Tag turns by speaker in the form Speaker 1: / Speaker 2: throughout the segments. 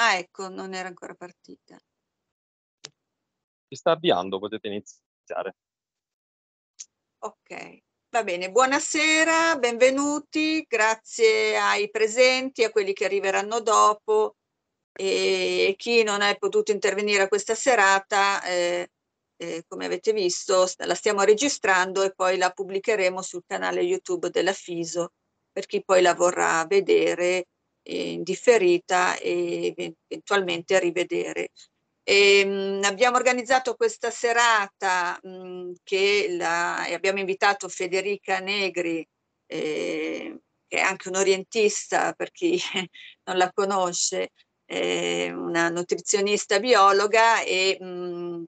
Speaker 1: Ah, ecco, non era ancora partita. Si sta avviando, potete iniziare.
Speaker 2: Ok, va bene. Buonasera, benvenuti, grazie ai presenti, a quelli che arriveranno dopo e chi non è potuto intervenire a questa serata, eh, eh, come avete visto, la stiamo registrando e poi la pubblicheremo sul canale YouTube della FISO per chi poi la vorrà vedere eh, indifferita e eventualmente rivedere. E, ehm, mh, abbiamo organizzato questa serata mh, mm, che la, abbiamo invitato Federica Negri, eh, che è anche un orientista per chi non la conosce, eh, una nutrizionista biologa e mh, mm,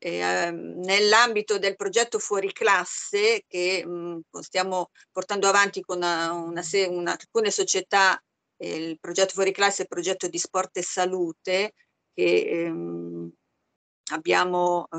Speaker 2: eh, nell'ambito del progetto Fuori Classe che mh, mm, stiamo portando avanti con una, una, una, alcune società il progetto fuori classe è il progetto di sport e salute che ehm, abbiamo, eh,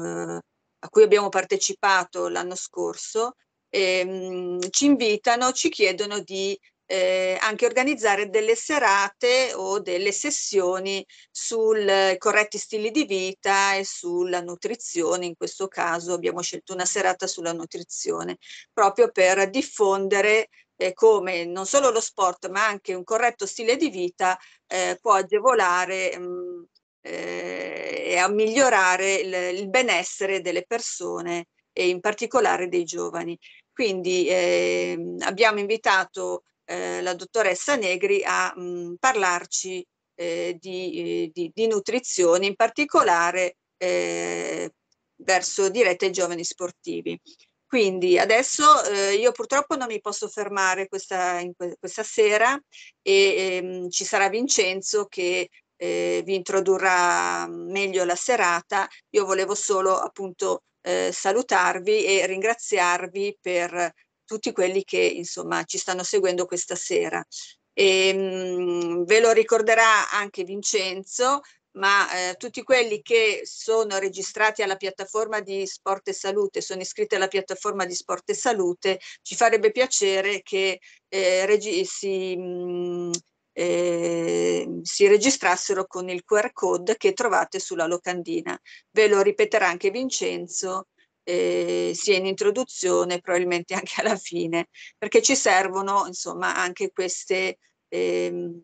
Speaker 2: a cui abbiamo partecipato l'anno scorso, ehm, ci invitano, ci chiedono di eh, anche organizzare delle serate o delle sessioni sui eh, corretti stili di vita e sulla nutrizione. In questo caso abbiamo scelto una serata sulla nutrizione proprio per diffondere eh, come non solo lo sport ma anche un corretto stile di vita eh, può agevolare mh, mm, eh, e a migliorare il, il, benessere delle persone e in particolare dei giovani. Quindi ehm, abbiamo invitato eh, la dottoressa Negri a mh, mm, parlarci eh, di, eh, di, di, nutrizione, in particolare eh, verso dirette ai giovani sportivi. Quindi adesso eh, io purtroppo non mi posso fermare questa, que questa sera e ehm, ci sarà Vincenzo che eh, vi introdurrà meglio la serata. Io volevo solo appunto eh, salutarvi e ringraziarvi per tutti quelli che insomma ci stanno seguendo questa sera. E, ehm, mh, ve lo ricorderà anche Vincenzo ma eh, tutti quelli che sono registrati alla piattaforma di Sport e Salute, sono iscritti alla piattaforma di Sport e Salute, ci farebbe piacere che eh, regi- si, mh, mm, eh, si registrassero con il QR code che trovate sulla locandina. Ve lo ripeterà anche Vincenzo. Eh, sia in introduzione, probabilmente anche alla fine, perché ci servono insomma anche queste ehm,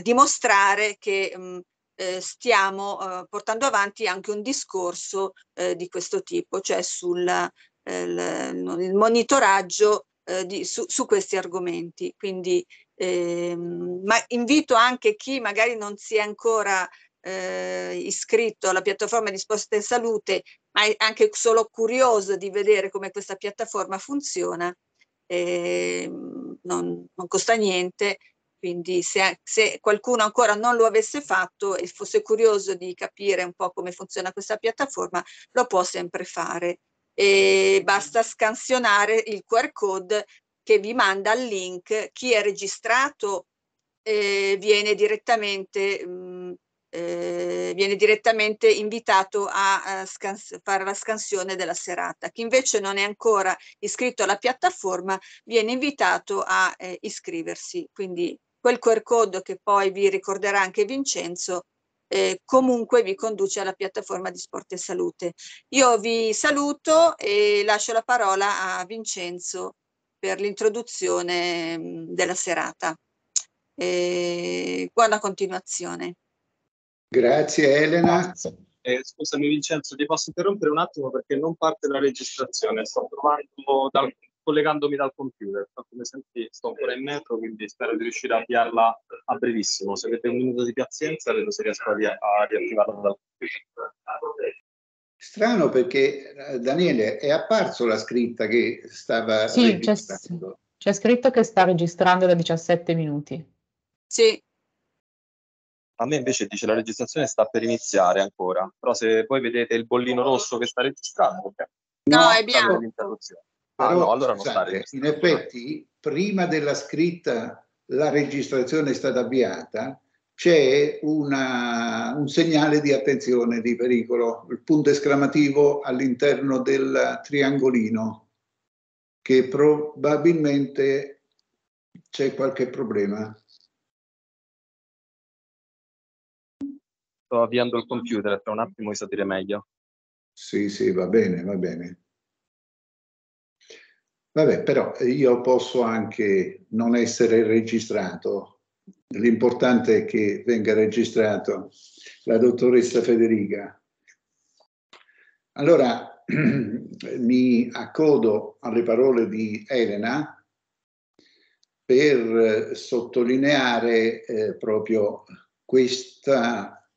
Speaker 2: dimostrare che mh, mm, eh, stiamo eh, portando avanti anche un discorso eh, di questo tipo, cioè sul eh, il monitoraggio eh, di, su, su, questi argomenti. Quindi ehm, ma invito anche chi magari non si è ancora eh, iscritto alla piattaforma di Sposta in Salute, ma è anche solo curioso di vedere come questa piattaforma funziona, ehm, non, non costa niente, quindi se, se, qualcuno ancora non lo avesse fatto e fosse curioso di capire un po' come funziona questa piattaforma, lo può sempre fare. E basta scansionare il QR code che vi manda il link. Chi è registrato eh, viene, direttamente, mh, mm, eh, viene, direttamente, invitato a, a fare la scansione della serata. Chi invece non è ancora iscritto alla piattaforma viene invitato a eh, iscriversi. Quindi quel QR code che poi vi ricorderà anche Vincenzo, eh, comunque vi conduce alla piattaforma di Sport e Salute. Io vi saluto e lascio la parola a Vincenzo per l'introduzione mm, della serata. Eh, buona continuazione.
Speaker 3: Grazie Elena.
Speaker 1: Eh, scusami Vincenzo, ti posso interrompere un attimo perché non parte la registrazione, sto trovando dal collegandomi dal computer. Come senti, sto ancora in metro, quindi spero di riuscire a avviarla a brevissimo. Se avete un minuto di pazienza, vedo se riesco a, ria- a riattivarla dal computer. Strano perché
Speaker 3: eh, Daniele è apparso la scritta che stava sì, c'è,
Speaker 4: c'è, scritto che sta registrando da 17 minuti. Sì.
Speaker 1: A me invece dice la registrazione sta per iniziare ancora, però se voi vedete il bollino rosso che sta registrando, no, no, è bianco. Ah, Però, ah, no, allora scusate, in
Speaker 3: effetti, prima della scritta la registrazione è stata avviata, c'è una, un segnale di attenzione, di pericolo, il punto esclamativo all'interno del triangolino, che probabilmente c'è qualche problema.
Speaker 1: Sto avviando il computer, per un attimo vi sapere meglio. Sì, sì, va bene, va bene.
Speaker 3: Vabbè, però eh, io posso anche non essere registrato. L'importante è che venga registrato la dottoressa Federica. Allora mi accodo alle parole di Elena per eh, sottolineare eh, proprio questa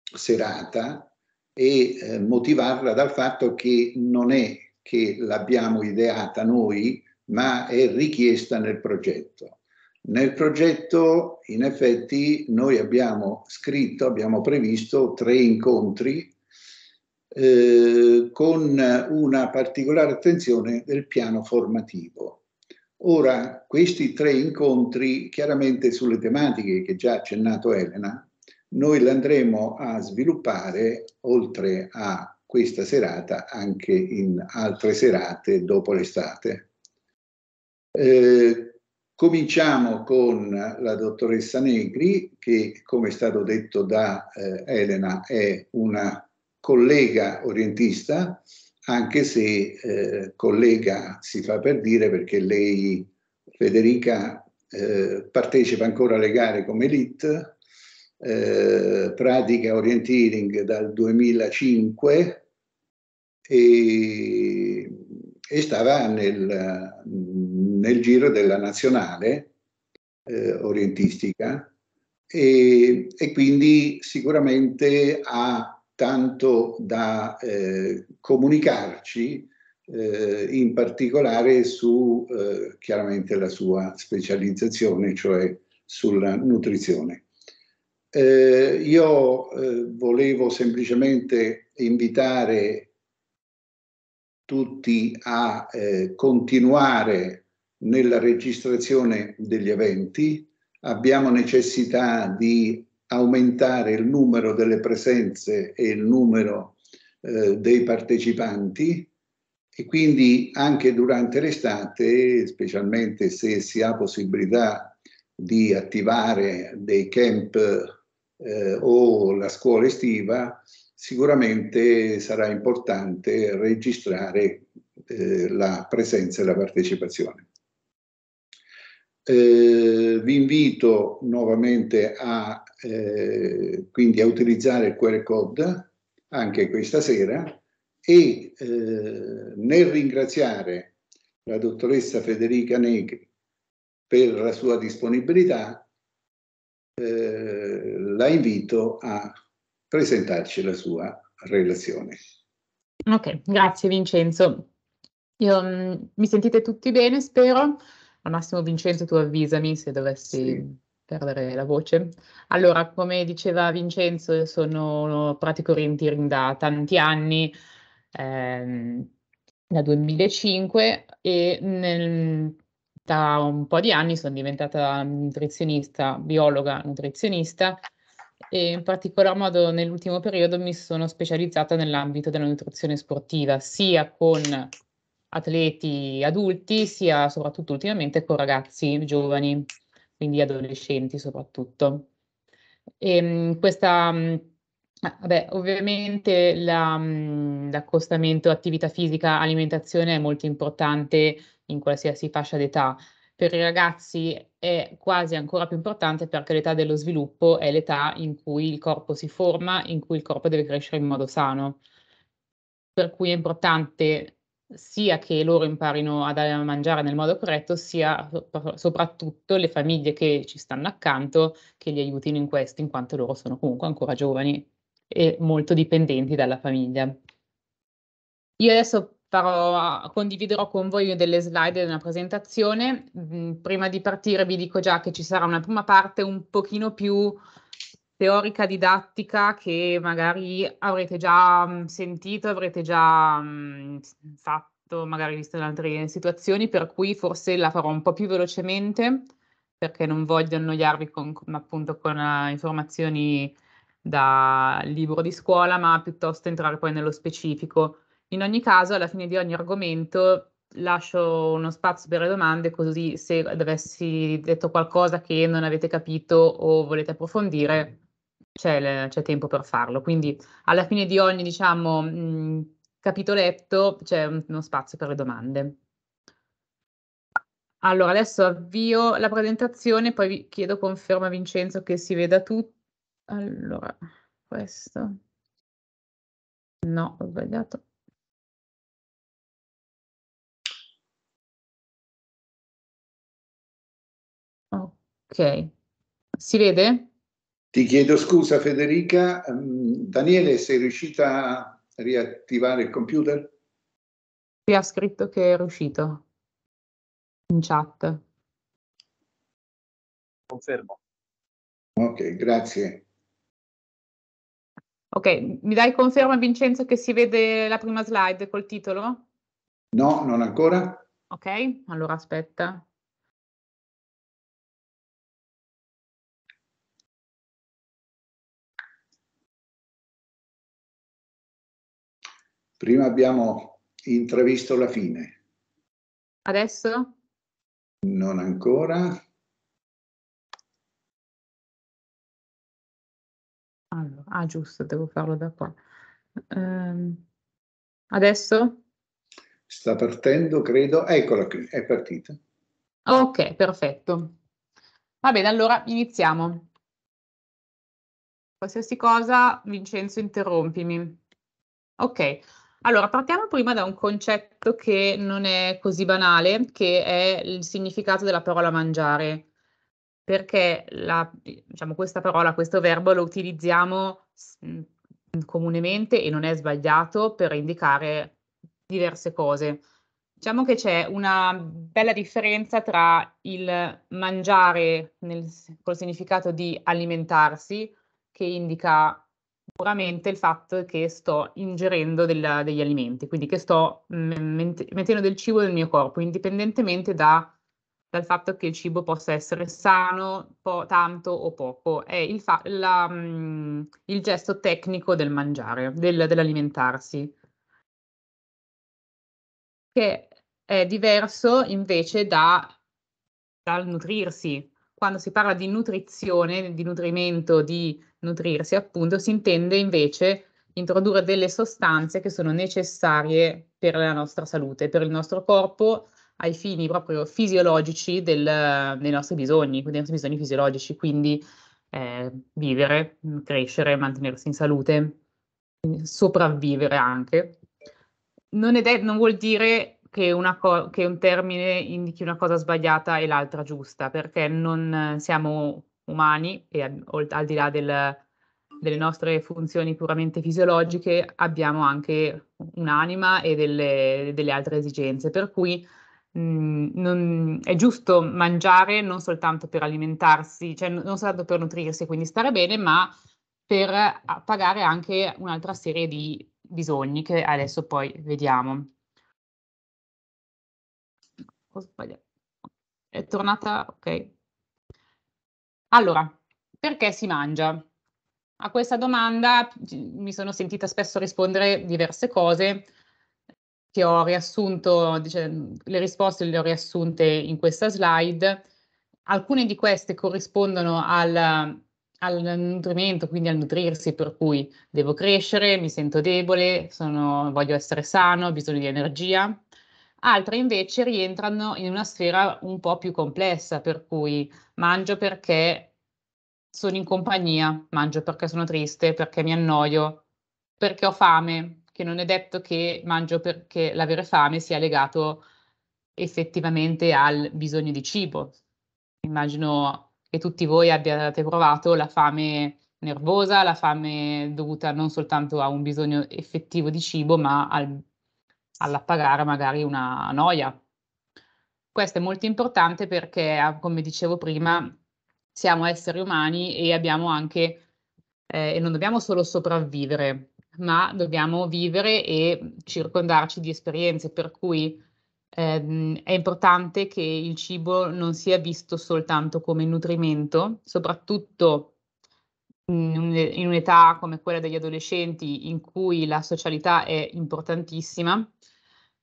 Speaker 3: serata e eh, motivarla dal fatto che non è che l'abbiamo ideata noi, ma è richiesta nel progetto. Nel progetto, in effetti, noi abbiamo scritto, abbiamo previsto tre incontri eh, con una particolare attenzione del piano formativo. Ora, questi tre incontri, chiaramente sulle tematiche che già ha accennato Elena, noi le andremo a sviluppare, oltre a questa serata anche in altre serate dopo l'estate. Eh, cominciamo con la dottoressa Negri, che come è stato detto da eh, Elena è una collega orientista, anche se eh, collega si fa per dire perché lei, Federica, eh, partecipa ancora alle gare come elite, eh, pratica orienteering dal 2005 e, e stava nel, nel, giro della nazionale eh, orientistica e, e, quindi sicuramente ha tanto da eh, comunicarci eh, in particolare su eh, chiaramente la sua specializzazione, cioè sulla nutrizione. Eh, io eh, volevo semplicemente invitare tutti a eh, continuare nella registrazione degli eventi, abbiamo necessità di aumentare il numero delle presenze e il numero eh, dei partecipanti e quindi anche durante l'estate, specialmente se si ha possibilità di attivare dei camp eh, o la scuola estiva, sicuramente sarà importante registrare eh, la presenza e la partecipazione. Eh, vi invito nuovamente a, eh, quindi a utilizzare il QR code anche questa sera e eh, nel ringraziare la dottoressa Federica Negri per la sua disponibilità, eh, la invito a presentarci la sua relazione.
Speaker 4: Ok, grazie Vincenzo. Io, mm, mi sentite tutti bene, spero. Al massimo Vincenzo tu avvisami se dovessi sì. perdere la voce. Allora, come diceva Vincenzo, io sono pratico orienteering da tanti anni, ehm, da 2005 e nel, da un po' di anni sono diventata nutrizionista, biologa nutrizionista e in particolar modo nell'ultimo periodo mi sono specializzata nell'ambito della nutrizione sportiva, sia con atleti adulti, sia soprattutto ultimamente con ragazzi giovani, quindi adolescenti soprattutto. E, ehm, questa, mm, ah, vabbè, ovviamente la, mm, l'accostamento attività fisica, alimentazione è molto importante in qualsiasi fascia d'età, per i ragazzi è quasi ancora più importante perché l'età dello sviluppo è l'età in cui il corpo si forma, in cui il corpo deve crescere in modo sano. Per cui è importante sia che loro imparino a dare a mangiare nel modo corretto, sia soprattutto le famiglie che ci stanno accanto che li aiutino in questo, in quanto loro sono comunque ancora giovani e molto dipendenti dalla famiglia. Io adesso farò, condividerò con voi delle slide della presentazione. Mm, prima di partire vi dico già che ci sarà una prima parte un pochino più teorica didattica che magari avrete già mm, sentito, avrete già mm, fatto, magari visto in altre situazioni, per cui forse la farò un po' più velocemente perché non voglio annoiarvi con, appunto con uh, informazioni da libro di scuola, ma piuttosto entrare poi nello specifico. In ogni caso, alla fine di ogni argomento lascio uno spazio per le domande, così se avessi detto qualcosa che non avete capito o volete approfondire, c'è, le, c'è tempo per farlo. Quindi alla fine di ogni, diciamo, mh, mm, capitoletto c'è uno spazio per le domande. Allora, adesso avvio la presentazione, poi vi chiedo conferma Vincenzo che si veda tutto. Allora, questo.
Speaker 1: No, ho sbagliato. Ok,
Speaker 4: si vede?
Speaker 1: Ti chiedo scusa Federica, mm, Daniele sei
Speaker 3: riuscita a riattivare il computer?
Speaker 4: Qui ha scritto che è riuscito in chat.
Speaker 1: Confermo. Ok, grazie. Ok,
Speaker 4: mi dai conferma Vincenzo che si vede la prima slide col titolo?
Speaker 3: No, non ancora.
Speaker 4: Ok, allora aspetta.
Speaker 1: Prima abbiamo intravisto la fine. Adesso? Non ancora. Allora, ah giusto, devo farlo da qua.
Speaker 4: Um, adesso?
Speaker 1: Sta partendo,
Speaker 3: credo. Eccola qui, è partita.
Speaker 4: Ok, perfetto. Va bene, allora iniziamo. Qualsiasi cosa, Vincenzo, interrompimi. Ok. Allora, partiamo prima da un concetto che non è così banale, che è il significato della parola mangiare, perché la, diciamo, questa parola, questo verbo lo utilizziamo mm, comunemente e non è sbagliato per indicare diverse cose. Diciamo che c'è una bella differenza tra il mangiare nel, col significato di alimentarsi, che indica sicuramente il fatto che sto ingerendo della, degli alimenti, quindi che sto mm, mettendo del cibo nel mio corpo, indipendentemente da, dal fatto che il cibo possa essere sano, po- tanto o poco, è il, fa- la, mh, mm, il gesto tecnico del mangiare, del, dell'alimentarsi, che è diverso invece da, dal nutrirsi, quando si parla di nutrizione, di nutrimento, di nutrirsi, appunto, si intende invece introdurre delle sostanze che sono necessarie per la nostra salute, per il nostro corpo, ai fini proprio fisiologici del, dei nostri bisogni, dei nostri bisogni fisiologici, quindi eh, vivere, crescere, mantenersi in salute, sopravvivere anche. Non, è de- non vuol dire che, co- che, un termine indichi una cosa sbagliata e l'altra giusta, perché non siamo umani e al, al di là del, delle nostre funzioni puramente fisiologiche abbiamo anche un'anima e delle, delle altre esigenze, per cui mh, mhmm, non, è giusto mangiare non soltanto per alimentarsi, cioè non soltanto per nutrirsi e quindi stare bene, ma per pagare anche un'altra serie di bisogni che adesso poi vediamo ho sbagliato. È tornata, ok. Allora, perché si mangia? A questa domanda mi sono sentita spesso rispondere diverse cose che ho riassunto, dice, le risposte le ho riassunte in questa slide. Alcune di queste corrispondono al, al nutrimento, quindi al nutrirsi, per cui devo crescere, mi sento debole, sono, voglio essere sano, ho bisogno di energia altre invece rientrano in una sfera un po' più complessa, per cui mangio perché sono in compagnia, mangio perché sono triste, perché mi annoio, perché ho fame, che non è detto che mangio perché l'avere fame sia legato effettivamente al bisogno di cibo. Immagino che tutti voi abbiate provato la fame nervosa, la fame dovuta non soltanto a un bisogno effettivo di cibo, ma al all'appagare magari una noia. Questo è molto importante perché, ah, come dicevo prima, siamo esseri umani e abbiamo anche, eh, e non dobbiamo solo sopravvivere, ma dobbiamo vivere e circondarci di esperienze, per cui ehm, è importante che il cibo non sia visto soltanto come nutrimento, soprattutto in un'età come quella degli adolescenti in cui la socialità è importantissima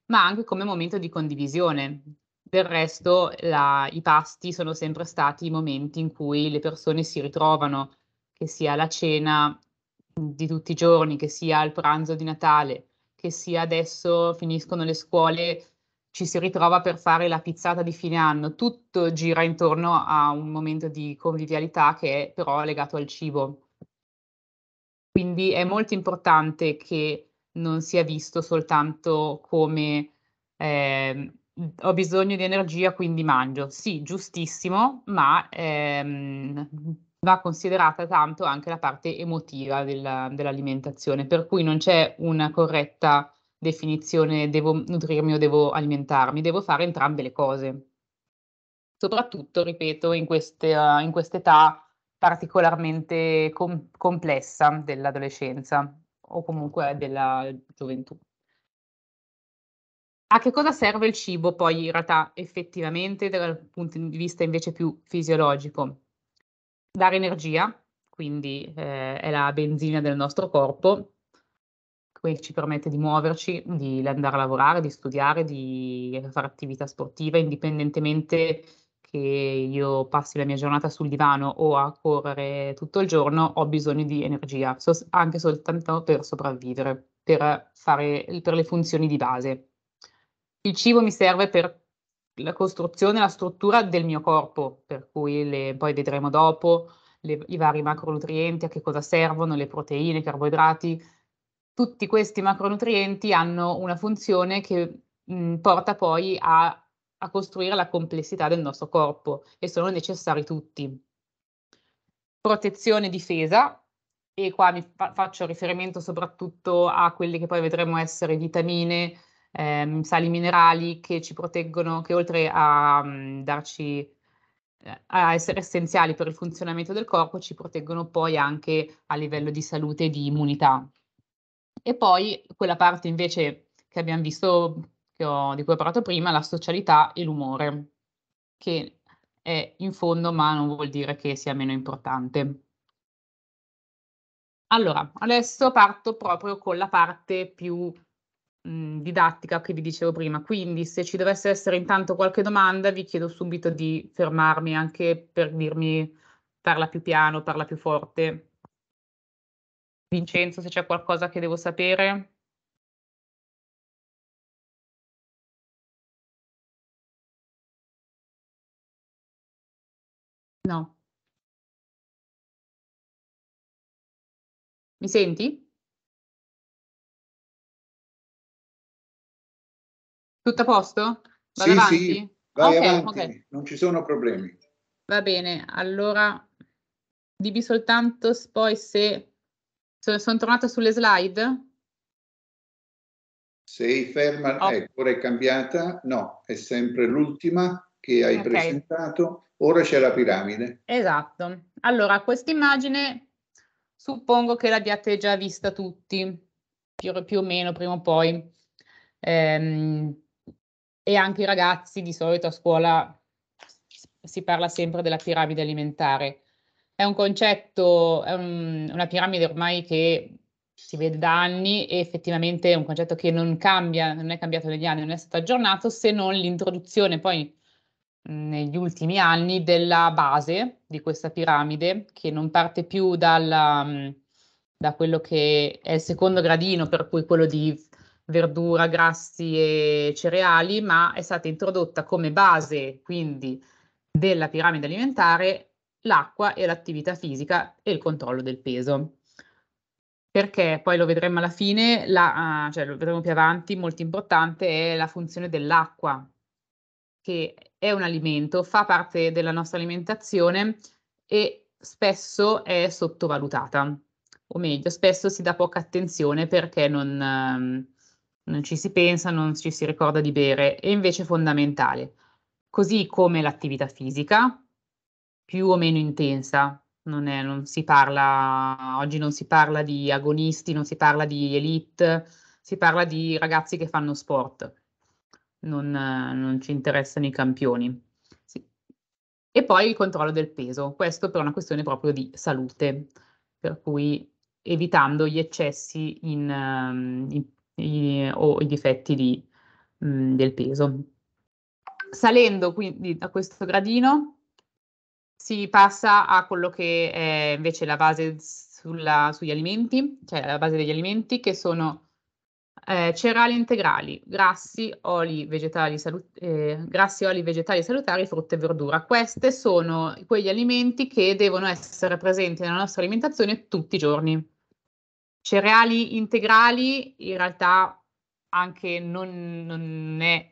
Speaker 4: ma anche come momento di condivisione. Del resto la, i pasti sono sempre stati i momenti in cui le persone si ritrovano, che sia la cena di tutti i giorni, che sia il pranzo di Natale, che sia adesso finiscono le scuole, ci si ritrova per fare la pizzata di fine anno. Tutto gira intorno a un momento di convivialità che è però legato al cibo. Quindi è molto importante che non sia visto soltanto come eh, ho bisogno di energia, quindi mangio. Sì, giustissimo, ma ehm, va considerata tanto anche la parte emotiva della, dell'alimentazione, per cui non c'è una corretta definizione devo nutrirmi o devo alimentarmi, devo fare entrambe le cose. Soprattutto, ripeto, in, queste, uh, in quest'età particolarmente com- complessa dell'adolescenza o comunque della gioventù. A che cosa serve il cibo poi in realtà effettivamente dal punto di vista invece più fisiologico? Dare energia, quindi eh, è la benzina del nostro corpo, che ci permette di muoverci, di andare a lavorare, di studiare, di fare attività sportiva, indipendentemente che io passi la mia giornata sul divano o a correre tutto il giorno, ho bisogno di energia, anche soltanto per sopravvivere, per, fare, per le funzioni di base. Il cibo mi serve per la costruzione, la struttura del mio corpo, per cui le, poi vedremo dopo le, i vari macronutrienti, a che cosa servono, le proteine, i carboidrati. Tutti questi macronutrienti hanno una funzione che mh, porta poi a a costruire la complessità del nostro corpo e sono necessari tutti. Protezione e difesa, e qua mi fa faccio riferimento soprattutto a quelli che poi vedremo essere vitamine, ehm, sali minerali che ci proteggono, che oltre a mh, mm, darci eh, a essere essenziali per il funzionamento del corpo ci proteggono poi anche a livello di salute e di immunità. E poi quella parte invece che abbiamo visto ho, di cui ho parlato prima, la socialità e l'umore, che è in fondo ma non vuol dire che sia meno importante. Allora, adesso parto proprio con la parte più mh, mm, didattica che vi dicevo prima, quindi se ci dovesse essere intanto qualche domanda vi chiedo subito di fermarmi anche per dirmi parla più piano, parla più forte. Vincenzo, se c'è qualcosa che
Speaker 1: devo sapere. No. Mi senti? Tutto a posto? Vado
Speaker 4: sì, avanti? sì, vai okay, avanti, okay.
Speaker 1: non ci sono problemi.
Speaker 4: Va bene, allora dimmi soltanto poi se sono tornata sulle slide.
Speaker 3: Sei ferma, oh. ecco, è cambiata? No, è sempre l'ultima che hai okay.
Speaker 4: presentato,
Speaker 3: ora c'è la piramide.
Speaker 4: Esatto. Allora, questa immagine suppongo che l'abbiate già vista tutti, più, più o meno, prima o poi. Ehm, e anche i ragazzi di solito a scuola si parla sempre della piramide alimentare. È un concetto, è un, una piramide ormai che si vede da anni e effettivamente è un concetto che non cambia, non è cambiato negli anni, non è stato aggiornato se non l'introduzione poi negli ultimi anni della base di questa piramide che non parte più dal, mm, da quello che è il secondo gradino, per cui quello di verdura, grassi e cereali, ma è stata introdotta come base quindi della piramide alimentare l'acqua e l'attività fisica e il controllo del peso. Perché poi lo vedremo alla fine, la, ah, cioè lo vedremo più avanti, molto importante è la funzione dell'acqua che è un alimento, fa parte della nostra alimentazione e spesso è sottovalutata, o meglio, spesso si dà poca attenzione perché non, ehm, non ci si pensa, non ci si ricorda di bere, è invece fondamentale. Così come l'attività fisica, più o meno intensa, non, è, non si parla, oggi non si parla di agonisti, non si parla di elite, si parla di ragazzi che fanno sport non, non ci interessano i campioni. Sì. E poi il controllo del peso, questo per una questione proprio di salute, per cui evitando gli eccessi in, in, ehm, in, o i difetti di, mh, del peso. Salendo quindi da questo gradino si passa a quello che è invece la base sulla, sugli alimenti, cioè la base degli alimenti che sono eh, cereali integrali, grassi, oli vegetali, salut- eh, grassi, oli vegetali salutari, frutta e verdura. Questi sono quegli alimenti che devono essere presenti nella nostra alimentazione tutti i giorni. Cereali integrali in realtà anche non, non è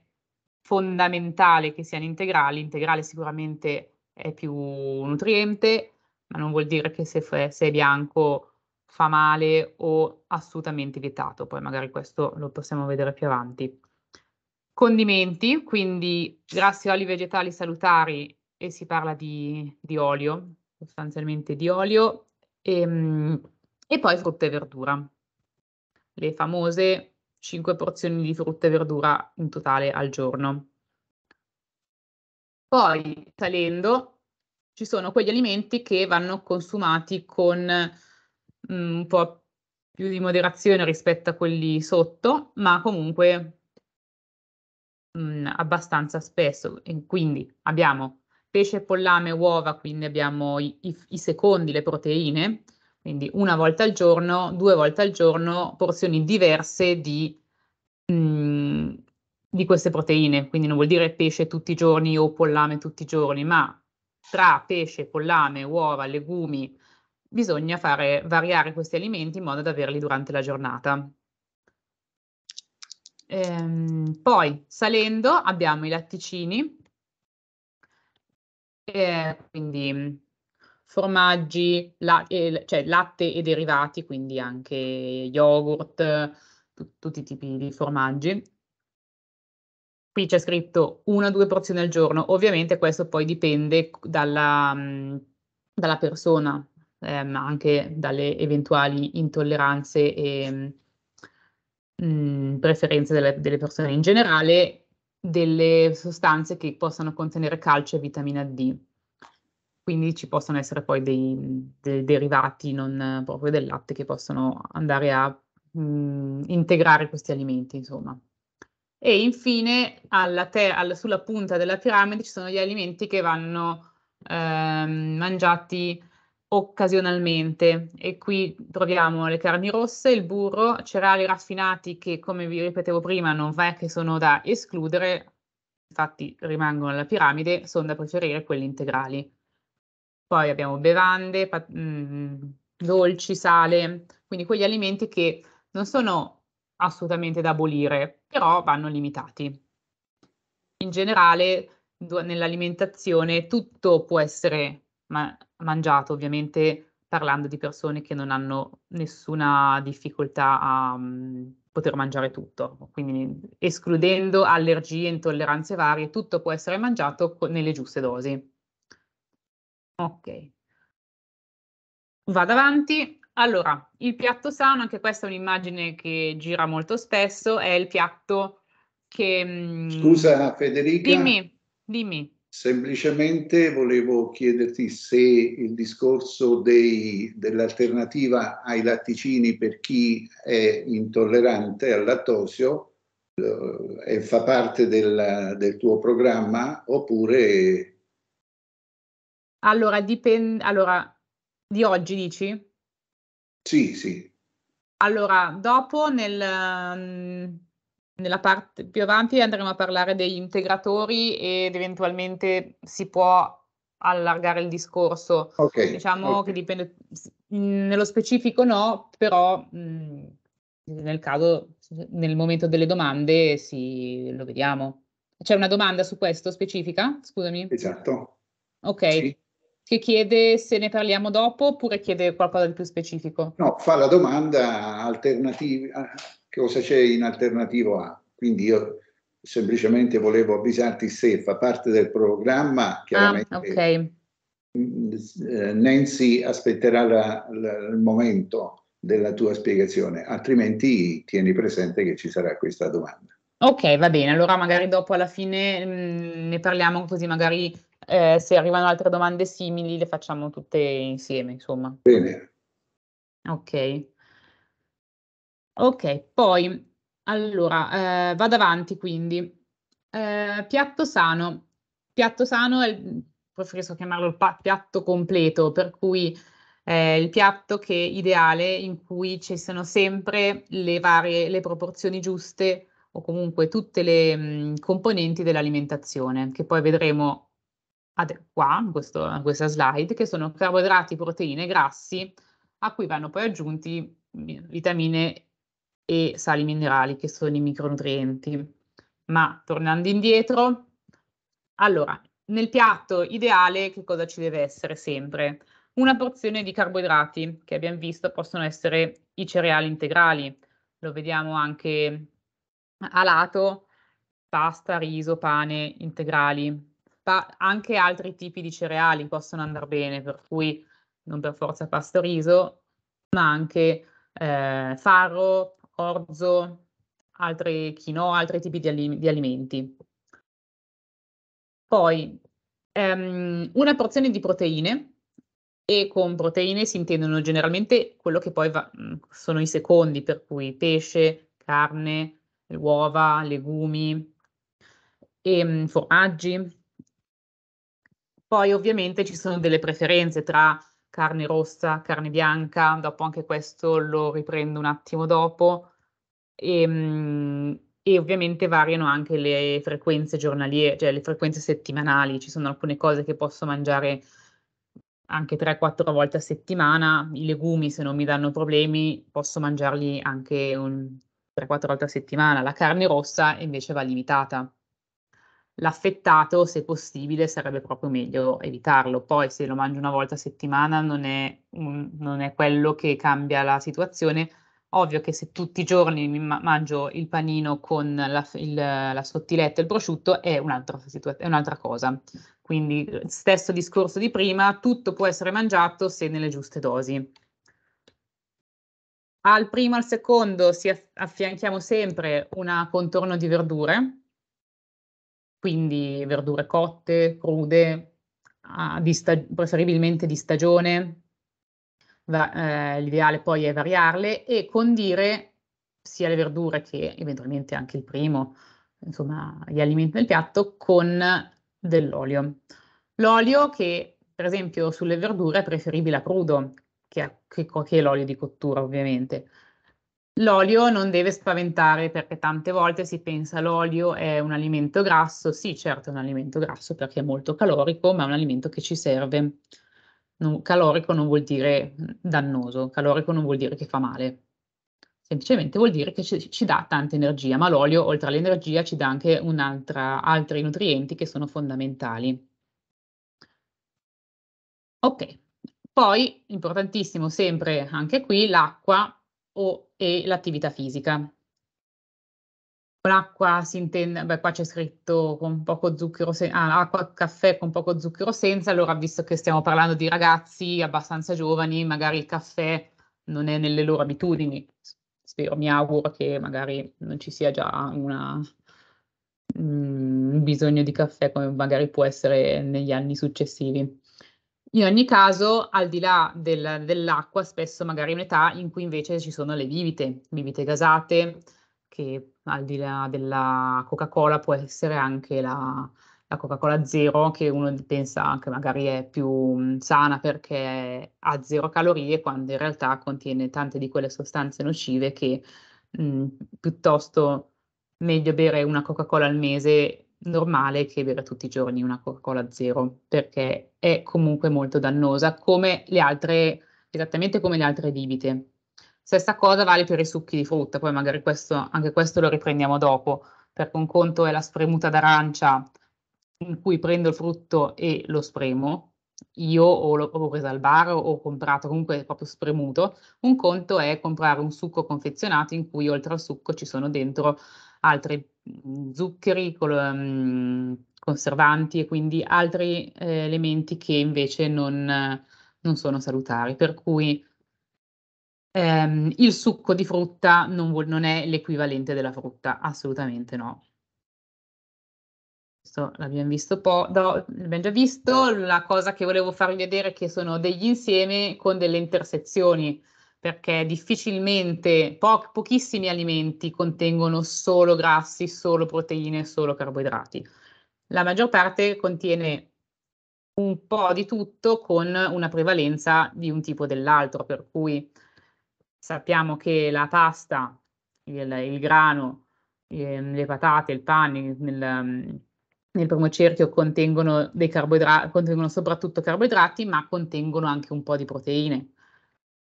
Speaker 4: fondamentale che siano integrali, integrale sicuramente è più nutriente, ma non vuol dire che se, se è bianco fa male o assolutamente vietato, poi magari questo lo possiamo vedere più avanti. Condimenti, quindi grassi, oli vegetali salutari e si parla di, di olio, sostanzialmente di olio, e, ehm, e poi frutta e verdura. Le famose 5 porzioni di frutta e verdura in totale al giorno. Poi, salendo, ci sono quegli alimenti che vanno consumati con Mm, un po' più di moderazione rispetto a quelli sotto, ma comunque mh, mm, abbastanza spesso. E quindi abbiamo pesce, pollame, uova, quindi abbiamo i, i, i secondi, le proteine, quindi una volta al giorno, due volte al giorno, porzioni diverse di, mh, mm, di queste proteine. Quindi non vuol dire pesce tutti i giorni o pollame tutti i giorni, ma tra pesce, pollame, uova, legumi, bisogna fare variare questi alimenti in modo da averli durante la giornata. Ehm, poi salendo abbiamo i latticini, eh, quindi formaggi, la, eh, cioè latte e derivati, quindi anche yogurt, tutti i tipi di formaggi. Qui c'è scritto una o due porzioni al giorno, ovviamente questo poi dipende dalla, mhmm, dalla persona, ehm, anche dalle eventuali intolleranze e mh, mm, preferenze delle, delle persone in generale, delle sostanze che possano contenere calcio e vitamina D. Quindi ci possono essere poi dei, dei derivati non proprio del latte che possono andare a mh, mm, integrare questi alimenti, insomma. E infine ter- alla, sulla punta della piramide ci sono gli alimenti che vanno ehm, mangiati occasionalmente e qui troviamo le carni rosse, il burro, cereali raffinati che come vi ripetevo prima non è che sono da escludere, infatti rimangono alla piramide, sono da preferire quelli integrali. Poi abbiamo bevande, pat- mh, mm, dolci, sale, quindi quegli alimenti che non sono assolutamente da abolire, però vanno limitati. In generale, nell'alimentazione tutto può essere ma mangiato, ovviamente parlando di persone che non hanno nessuna difficoltà a um, poter mangiare tutto, quindi escludendo allergie, intolleranze varie, tutto può essere mangiato co- nelle giuste dosi. Ok, vado avanti. Allora, il piatto sano, anche questa è un'immagine che gira molto spesso, è il piatto che... Mhmm
Speaker 3: Scusa Federica. Dimmi, dimmi. Semplicemente volevo chiederti se il discorso dell'alternativa ai latticini per chi è intollerante al lattosio eh, e fa parte del, del tuo programma oppure...
Speaker 4: Allora, dipende... Allora, di oggi dici? Sì, sì. Allora, dopo nel nella parte più avanti andremo a parlare degli integratori ed eventualmente si può allargare il discorso. Okay, diciamo okay. che dipende, nello specifico no, però mh, nel caso, nel momento delle domande, sì, lo vediamo. C'è una domanda su questo specifica? Scusami. Esatto. Ok. Sì. Che chiede se ne parliamo dopo oppure chiede qualcosa di più specifico? No,
Speaker 3: fa la domanda alternativa cosa c'è in alternativo A. Quindi io semplicemente volevo avvisarti se fa parte del programma, ah, chiaramente ah, okay. Eh, Nancy aspetterà la, la, il momento della tua spiegazione, altrimenti tieni presente che ci sarà questa domanda.
Speaker 4: Ok, va bene, allora magari dopo alla fine mh, mm, ne parliamo così magari eh, se arrivano altre domande simili le facciamo tutte insieme, insomma. Bene. Ok. Ok, poi allora eh, vado avanti quindi. Eh, piatto sano. Piatto sano è, il, preferisco chiamarlo pa- piatto completo, per cui è il piatto che è ideale in cui ci sono sempre le varie le proporzioni giuste o comunque tutte le mh, mm, componenti dell'alimentazione, che poi vedremo ad, qua, in, questo, in questa slide, che sono carboidrati, proteine, grassi, a cui vanno poi aggiunti mm, vitamine e sali minerali che sono i micronutrienti. Ma tornando indietro, allora, nel piatto ideale che cosa ci deve essere sempre? Una porzione di carboidrati che abbiamo visto possono essere i cereali integrali, lo vediamo anche a lato, pasta, riso, pane integrali, pa- anche altri tipi di cereali possono andare bene, per cui non per forza pasta riso, ma anche eh, farro, orzo, altri quinoa, altri tipi di, ali- di alimenti. Poi um, una porzione di proteine e con proteine si intendono generalmente quello che poi va- mm, sono i secondi, per cui pesce, carne, uova, legumi, e, um, formaggi. Poi ovviamente ci sono delle preferenze tra carne rossa, carne bianca, dopo anche questo lo riprendo un attimo dopo e, ehm, e ovviamente variano anche le frequenze giornaliere, cioè le frequenze settimanali, ci sono alcune cose che posso mangiare anche 3-4 volte a settimana, i legumi se non mi danno problemi posso mangiarli anche 3-4 volte a settimana, la carne rossa invece va limitata. L'affettato, se possibile, sarebbe proprio meglio evitarlo. Poi, se lo mangi una volta a settimana, non è, un, non è quello che cambia la situazione. Ovvio che se tutti i giorni mi ma- mangio il panino con la, il, la sottiletta e il prosciutto è un'altra, situa- è un'altra, cosa. Quindi stesso discorso di prima, tutto può essere mangiato se nelle giuste dosi. Al primo e al secondo si affianchiamo sempre un contorno di verdure, quindi verdure cotte, crude, di stag- preferibilmente di stagione. Va- eh, l'ideale poi è variarle e condire sia le verdure che eventualmente anche il primo, insomma, gli alimenti nel piatto con dell'olio. L'olio che, per esempio, sulle verdure è preferibile a crudo, che, che, che l'olio di cottura, ovviamente. L'olio non deve spaventare perché tante volte si pensa l'olio è un alimento grasso, sì certo è un alimento grasso perché è molto calorico, ma è un alimento che ci serve. Non, calorico non vuol dire dannoso, calorico non vuol dire che fa male, semplicemente vuol dire che ci, ci dà tanta energia, ma l'olio oltre all'energia ci dà anche altri nutrienti che sono fondamentali. Ok, poi importantissimo sempre anche qui l'acqua o e l'attività fisica. Con acqua si intende, beh qua c'è scritto con poco zucchero, sen- ah, acqua, caffè con poco zucchero senza, allora visto che stiamo parlando di ragazzi abbastanza giovani, magari il caffè non è nelle loro abitudini, spero, mi auguro che magari non ci sia già una, mm, un bisogno di caffè come magari può essere negli anni successivi. In ogni caso, al di là del, dell'acqua, spesso magari un'età in cui invece ci sono le bibite, bibite gasate, che al di là della Coca-Cola può essere anche la, la Coca-Cola zero, che uno pensa che magari è più mm, sana perché ha zero calorie, quando in realtà contiene tante di quelle sostanze nocive che mh, mm, piuttosto meglio bere una Coca-Cola al mese normale che bere tutti i giorni una Coca-Cola zero, perché è comunque molto dannosa, come le altre, esattamente come le altre bibite. Stessa cosa vale per i succhi di frutta, poi magari questo, anche questo lo riprendiamo dopo, perché un conto è la spremuta d'arancia in cui prendo il frutto e lo spremo, io o l'ho preso al bar o ho comprato comunque proprio spremuto, un conto è comprare un succo confezionato in cui oltre al succo ci sono dentro altri mm, zuccheri, col, mm, conservanti e quindi altri eh, elementi che invece non, non, sono salutari. Per cui ehm, il succo di frutta non, vuol, non è l'equivalente della frutta, assolutamente no Questo l'abbiamo visto un po- no, l'abbiamo già visto, la cosa che volevo farvi vedere è che sono degli insieme con delle intersezioni, perché difficilmente, po- pochissimi alimenti contengono solo grassi, solo proteine, solo carboidrati. La maggior parte contiene un po' di tutto con una prevalenza di un tipo o dell'altro, per cui sappiamo che la pasta, il, il grano, ehm, le patate, il pane, nel, nel primo cerchio contengono, dei carboidrati, contengono soprattutto carboidrati, ma contengono anche un po' di proteine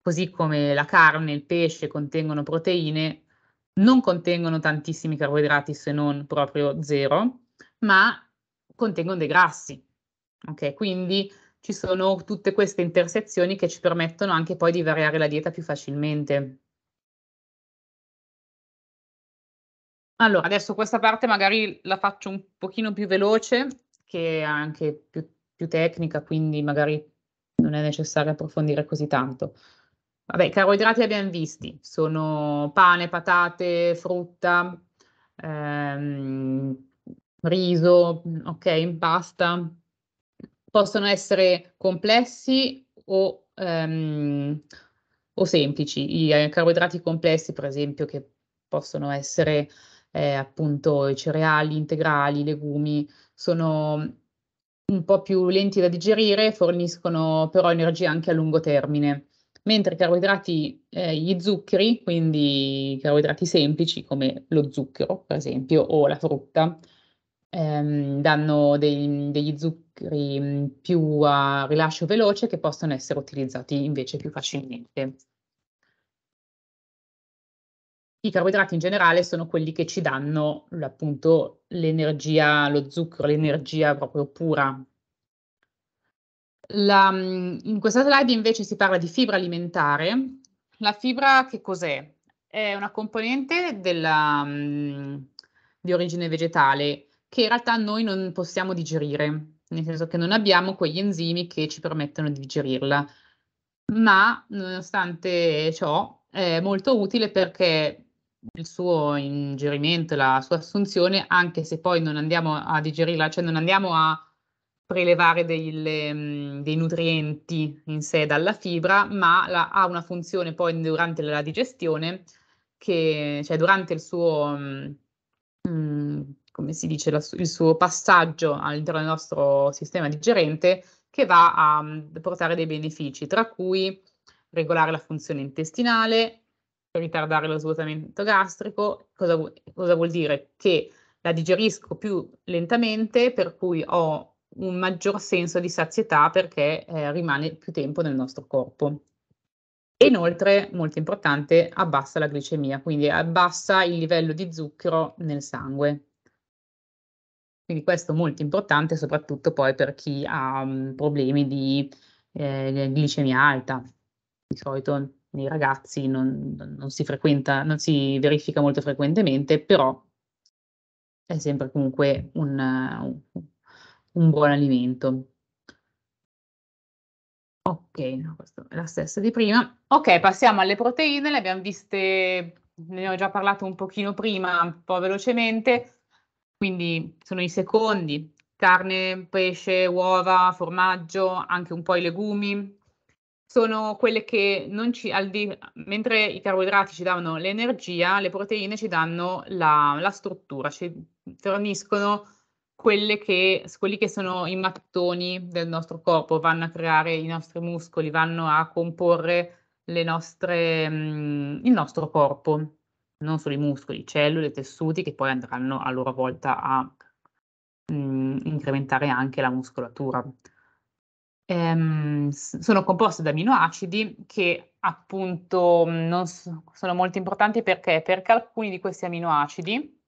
Speaker 4: così come la carne e il pesce contengono proteine, non contengono tantissimi carboidrati se non proprio zero, ma contengono dei grassi. Ok, quindi ci sono tutte queste intersezioni che ci permettono anche poi di variare la dieta più facilmente. Allora, adesso questa parte magari la faccio un pochino più veloce, che è anche più, più tecnica, quindi magari non è necessario approfondire così tanto. Vabbè, i carboidrati li abbiamo visti, sono pane, patate, frutta, ehm, riso, ok, pasta. Possono essere complessi o, ehm, o semplici. I eh, carboidrati complessi, per esempio, che possono essere eh, appunto i cereali integrali, i legumi, sono un po' più lenti da digerire, e forniscono però energia anche a lungo termine mentre i carboidrati, eh, gli zuccheri, quindi i carboidrati semplici come lo zucchero, per esempio, o la frutta, ehm, danno dei, degli zuccheri mm, più a rilascio veloce che possono essere utilizzati invece più facilmente. I carboidrati in generale sono quelli che ci danno appunto l'energia, lo zucchero, l'energia proprio pura la, in questa slide invece si parla di fibra alimentare. La fibra che cos'è? È una componente della, um, di origine vegetale che in realtà noi non possiamo digerire, nel senso che non abbiamo quegli enzimi che ci permettono di digerirla. Ma nonostante ciò è molto utile perché il suo ingerimento, la sua assunzione, anche se poi non andiamo a digerirla, cioè non andiamo a prelevare delle, mm, dei nutrienti in sé dalla fibra, ma la, ha una funzione poi durante la digestione, che, cioè durante il suo, um, come si dice, la, il suo passaggio all'interno del nostro sistema digerente, che va a um, portare dei benefici, tra cui regolare la funzione intestinale, ritardare lo svuotamento gastrico. Cosa, cosa vuol dire? Che la digerisco più lentamente, per cui ho un maggior senso di sazietà perché eh, rimane più tempo nel nostro corpo. E inoltre, molto importante, abbassa la glicemia, quindi abbassa il livello di zucchero nel sangue. Quindi questo è molto importante soprattutto poi per chi ha um, problemi di eh, glicemia alta. Di solito nei ragazzi non, non, si frequenta, non si verifica molto frequentemente, però è sempre comunque un, un un buon alimento. Ok, no, questa è la stessa di prima. Ok, passiamo alle proteine, le abbiamo viste, ne ho già parlato un pochino prima, un po' velocemente, quindi sono i secondi, carne, pesce, uova, formaggio, anche un po' i legumi. Sono quelle che non ci, di, mentre i carboidrati ci danno l'energia, le proteine ci danno la, la struttura, ci forniscono quelle che, quelli che sono i mattoni del nostro corpo, vanno a creare i nostri muscoli, vanno a comporre nostre, mm, il nostro corpo, non solo i muscoli, cellule, i tessuti che poi andranno a loro volta a mh, mm, incrementare anche la muscolatura. Ehm, sono composte da aminoacidi che appunto mm, non so, sono molto importanti perché, perché alcuni di questi aminoacidi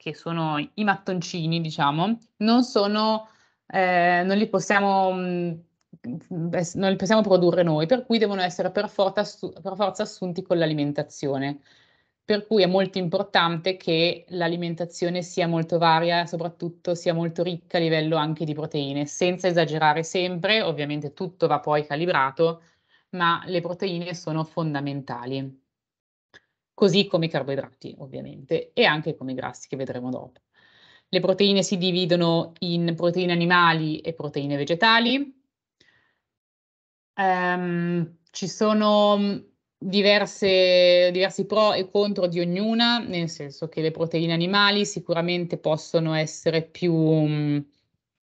Speaker 4: che sono i mattoncini, diciamo, non sono, eh, non li possiamo mm, non li possiamo produrre noi, per cui devono essere per forza, per forza, assunti con l'alimentazione. Per cui è molto importante che l'alimentazione sia molto varia, soprattutto sia molto ricca a livello anche di proteine, senza esagerare sempre, ovviamente tutto va poi calibrato, ma le proteine sono fondamentali così come i carboidrati ovviamente e anche come i grassi che vedremo dopo. Le proteine si dividono in proteine animali e proteine vegetali. Um, ci sono mm, diverse, diversi pro e contro di ognuna, nel senso che le proteine animali sicuramente possono essere più um,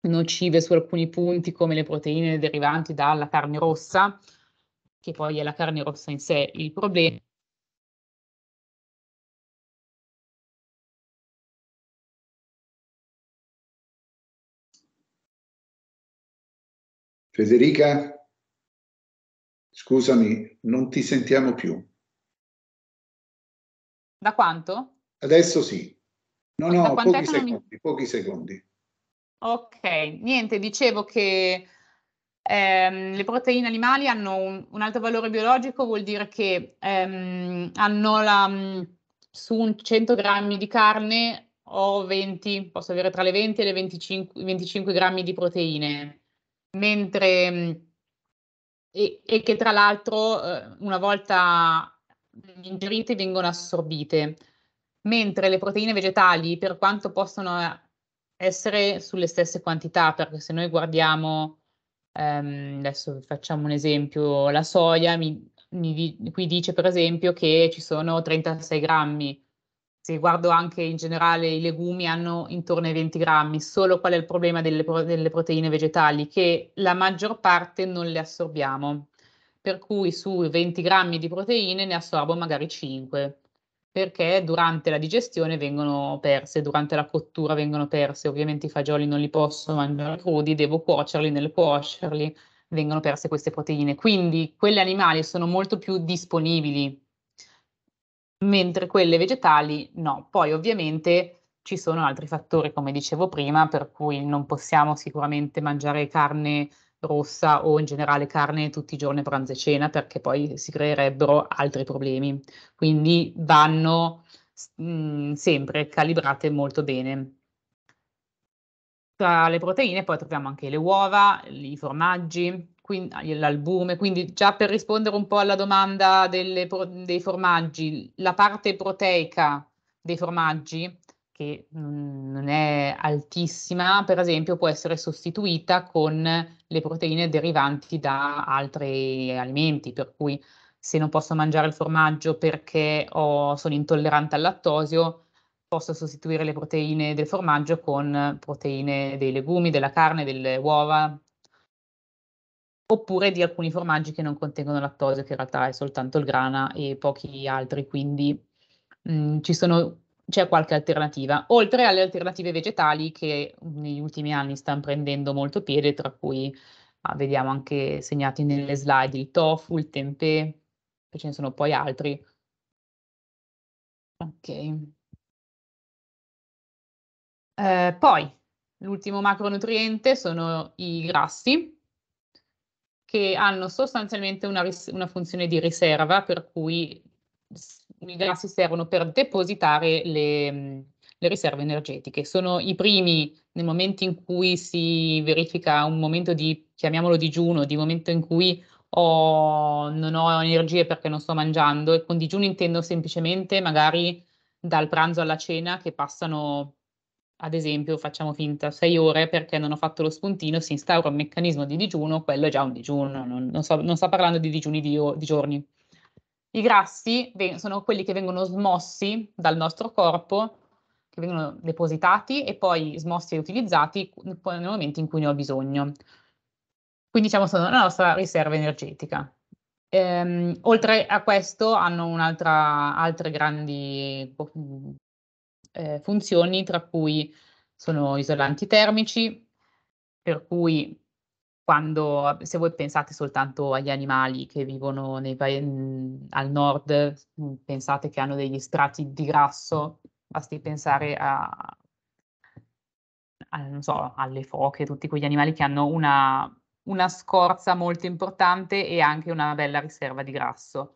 Speaker 4: nocive su alcuni punti, come le proteine derivanti dalla carne rossa, che poi è la carne rossa in sé il problema
Speaker 1: Federica, scusami, non ti sentiamo più.
Speaker 4: Da quanto?
Speaker 3: Adesso sì.
Speaker 4: No, no, pochi secondi,
Speaker 3: mi... pochi secondi.
Speaker 4: Ok, niente, dicevo che ehm, le proteine animali hanno un, un, alto valore biologico, vuol dire che ehm, hanno la, mm, su 100 grammi di carne ho 20, posso avere tra le 20 e le 25, 25 grammi di proteine mentre mm, e, e che tra l'altro eh, una volta ingerite vengono assorbite, mentre le proteine vegetali, per quanto possono eh, essere sulle stesse quantità, perché se noi guardiamo, ehm, adesso facciamo un esempio, la soia, mi, mi, qui dice per esempio che ci sono 36 grammi se guardo anche in generale i legumi hanno intorno ai 20 grammi, solo qual è il problema delle, delle proteine vegetali? Che la maggior parte non le assorbiamo, per cui su 20 grammi di proteine ne assorbo magari 5 perché durante la digestione vengono perse, durante la cottura vengono perse. Ovviamente i fagioli non li posso mangiare crudi, devo cuocerli, nel cuocerli vengono perse queste proteine. Quindi quelle animali sono molto più disponibili mentre quelle vegetali no. Poi ovviamente ci sono altri fattori, come dicevo prima, per cui non possiamo sicuramente mangiare carne rossa o in generale carne tutti i giorni pranzo e cena perché poi si creerebbero altri problemi. Quindi vanno mh, mm, sempre calibrate molto bene. Tra le proteine poi troviamo anche le uova, i formaggi, quindi, ah, l'albume, quindi già per rispondere un po' alla domanda delle, dei formaggi, la parte proteica dei formaggi, che non è altissima, per esempio, può essere sostituita con le proteine derivanti da altri alimenti, per cui se non posso mangiare il formaggio perché ho, sono intollerante al lattosio, posso sostituire le proteine del formaggio con proteine dei legumi, della carne, delle uova, oppure di alcuni formaggi che non contengono lattosio, che in realtà è soltanto il grana e pochi altri, quindi mh, mm, sono, c'è qualche alternativa, oltre alle alternative vegetali che negli ultimi anni stanno prendendo molto piede, tra cui ah, vediamo anche segnati nelle slide il tofu, il tempeh, e ce ne sono poi altri. Ok. Eh, poi l'ultimo macronutriente sono i grassi, che hanno sostanzialmente una, ris- una funzione di riserva, per cui i grassi servono per depositare le, le, riserve energetiche. Sono i primi nel momento in cui si verifica un momento di, chiamiamolo digiuno, di momento in cui ho, non ho energie perché non sto mangiando e con digiuno intendo semplicemente magari dal pranzo alla cena che passano ad esempio, facciamo finta, sei ore perché non ho fatto lo spuntino, si instaura un meccanismo di digiuno, quello è già un digiuno, non, non, so, non sto parlando di digiuni di, di giorni. I grassi sono quelli che vengono smossi dal nostro corpo, che vengono depositati e poi smossi e utilizzati nel momento in cui ne ho bisogno. Quindi diciamo sono la nostra riserva energetica. Ehm, oltre a questo hanno altre grandi boh, eh, funzioni, tra cui sono isolanti termici, per cui quando, se voi pensate soltanto agli animali che vivono nei, al nord, mm, pensate che hanno degli strati di grasso, basti pensare a, a, so, alle foche, tutti quegli animali che hanno una, una scorza molto importante e anche una bella riserva di grasso.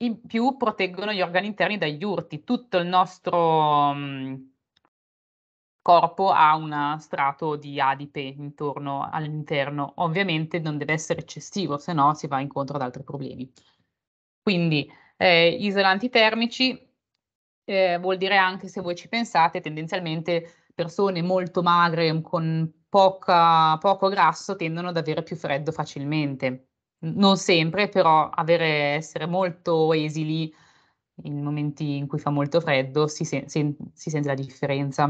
Speaker 4: In più proteggono gli organi interni dagli urti. Tutto il nostro mh, mm, corpo ha un strato di adipe intorno all'interno. Ovviamente non deve essere eccessivo, se no si va incontro ad altri problemi. Quindi eh, isolanti termici eh, vuol dire anche, se voi ci pensate, tendenzialmente persone molto magre con poca, poco grasso tendono ad avere più freddo facilmente non sempre, però avere, essere molto esili in momenti in cui fa molto freddo si, sen- si sente la differenza.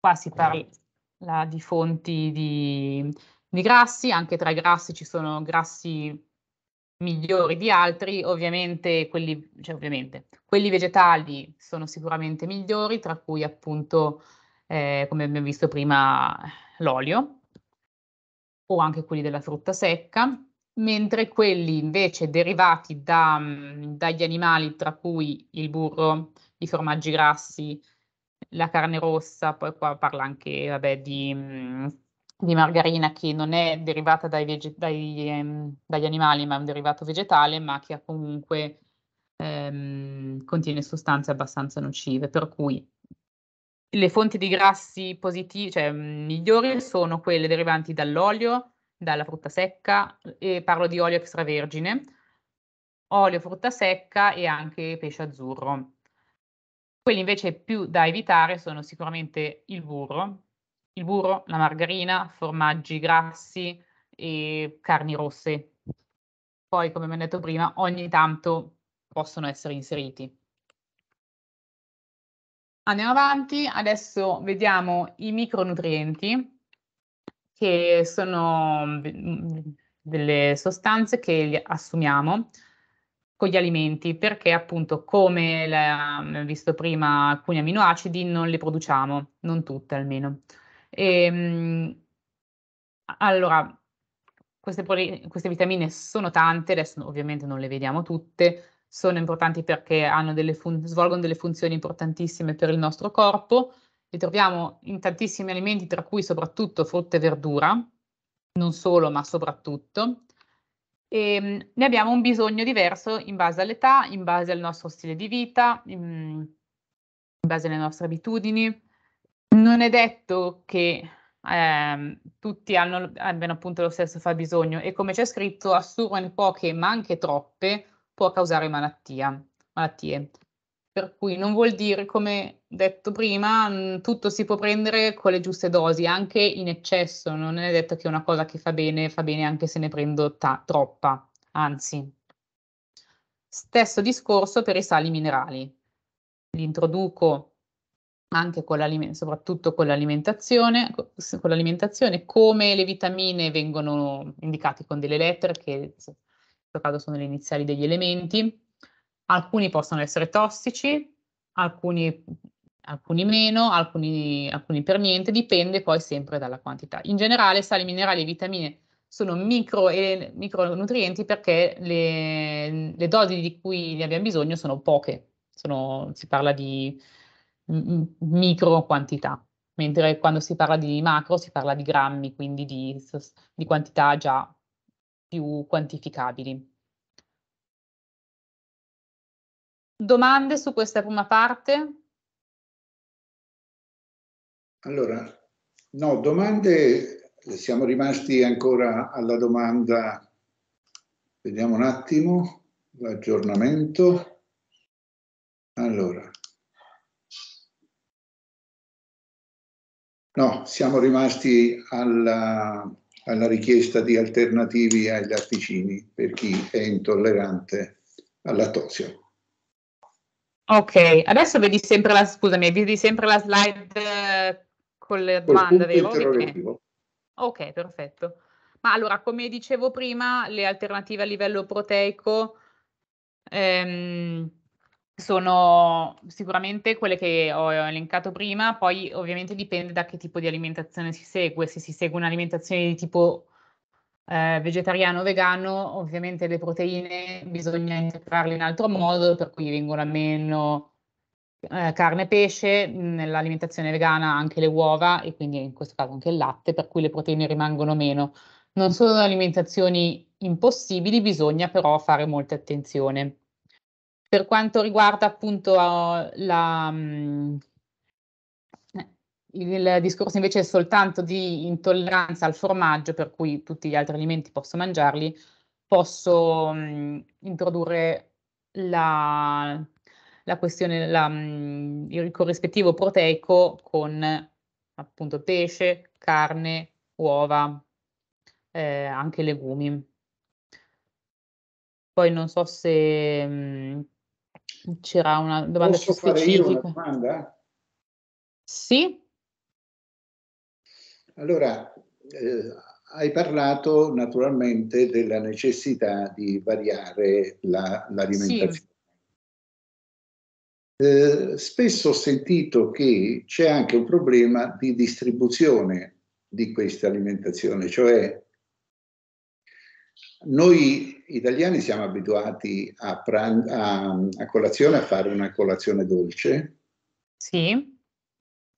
Speaker 4: Qua si parla di fonti di, di grassi, anche tra i grassi ci sono grassi migliori di altri, ovviamente quelli, cioè ovviamente quelli vegetali sono sicuramente migliori, tra cui appunto, eh, come abbiamo visto prima, l'olio, o anche quelli della frutta secca, mentre quelli invece derivati da, mm, dagli animali, tra cui il burro, i formaggi grassi, la carne rossa, poi qua parla anche vabbè, di, mm, di, margarina che non è derivata dai vege- dai, ehm, dagli animali, ma è un derivato vegetale, ma che comunque ehm, contiene sostanze abbastanza nocive, per cui le fonti di grassi positivi, cioè mm, migliori, sono quelle derivanti dall'olio, dalla frutta secca, e parlo di olio extravergine, olio, frutta secca e anche pesce azzurro. Quelli invece più da evitare sono sicuramente il burro, il burro, la margarina, formaggi grassi e carni rosse. Poi, come ho detto prima, ogni tanto possono essere inseriti. Andiamo avanti, adesso vediamo i micronutrienti che sono mm, mm, delle sostanze che assumiamo con gli alimenti perché appunto come abbiamo visto prima alcuni aminoacidi non li produciamo, non tutte almeno. E, ehm, allora, queste, queste vitamine sono tante, adesso ovviamente non le vediamo tutte, sono importanti perché delle fun- svolgono delle funzioni importantissime per il nostro corpo, li troviamo in tantissimi alimenti, tra cui soprattutto frutta e verdura, non solo ma soprattutto. E ehm, ne abbiamo un bisogno diverso in base all'età, in base al nostro stile di vita, in, base alle nostre abitudini. Non è detto che eh, tutti hanno, abbiano appunto lo stesso fabbisogno e come c'è scritto assurdo in poche ma anche troppe può causare malattia, malattie. Per cui non vuol dire, come detto prima, tutto si può prendere con le giuste dosi, anche in eccesso. Non è detto che una cosa che fa bene fa bene anche se ne prendo ta- troppa, anzi. Stesso discorso per i sali minerali. Li introduco anche con l'alimentazione, soprattutto con l'alimentazione, con l'alimentazione, come le vitamine vengono indicate con delle lettere che questo caso sono le iniziali degli elementi, alcuni possono essere tossici, alcuni, alcuni meno, alcuni, alcuni, per niente, dipende poi sempre dalla quantità. In generale sali, minerali e vitamine sono micro e, micronutrienti perché le, le, dosi di cui ne abbiamo bisogno sono poche, sono, si parla di micro quantità, mentre quando si parla di macro si parla di grammi, quindi di, di quantità già più quantificabili. Domande su questa prima parte?
Speaker 3: Allora, no, domande, siamo rimasti ancora alla domanda, vediamo un attimo, l'aggiornamento. Allora, no, siamo rimasti alla, alla richiesta di alternativi ai latticini per chi è intollerante al lattosio.
Speaker 4: Ok, adesso vedi sempre la, scusami, vedi sempre la slide eh, con le domande, vero? Okay. ok, perfetto. Ma allora, come dicevo prima, le alternative a livello proteico ehm, sono sicuramente quelle che ho elencato prima, poi ovviamente dipende da che tipo di alimentazione si segue, se si segue un'alimentazione di tipo eh, vegetariano o vegano, ovviamente le proteine bisogna integrarle in altro modo, per cui vengono a meno eh, carne e pesce, nell'alimentazione vegana anche le uova e quindi in questo caso anche il latte, per cui le proteine rimangono meno. Non sono alimentazioni impossibili, bisogna però fare molta attenzione. Per quanto riguarda appunto la, mm, il discorso invece è soltanto di intolleranza al formaggio, per cui tutti gli altri alimenti posso mangiarli, posso mm, introdurre la, la questione, la, mm, il corrispettivo proteico con appunto pesce, carne, uova, eh, anche legumi. Poi non so se... Mh, c'era una domanda Posso più specifica.
Speaker 3: Domanda? Sì. Allora, eh, hai parlato naturalmente della necessità di variare la, l'alimentazione. Sì. Eh, spesso ho sentito che c'è anche un problema di distribuzione di questa alimentazione, cioè noi italiani siamo abituati a, pran- a, a colazione a fare una colazione dolce.
Speaker 4: Sì.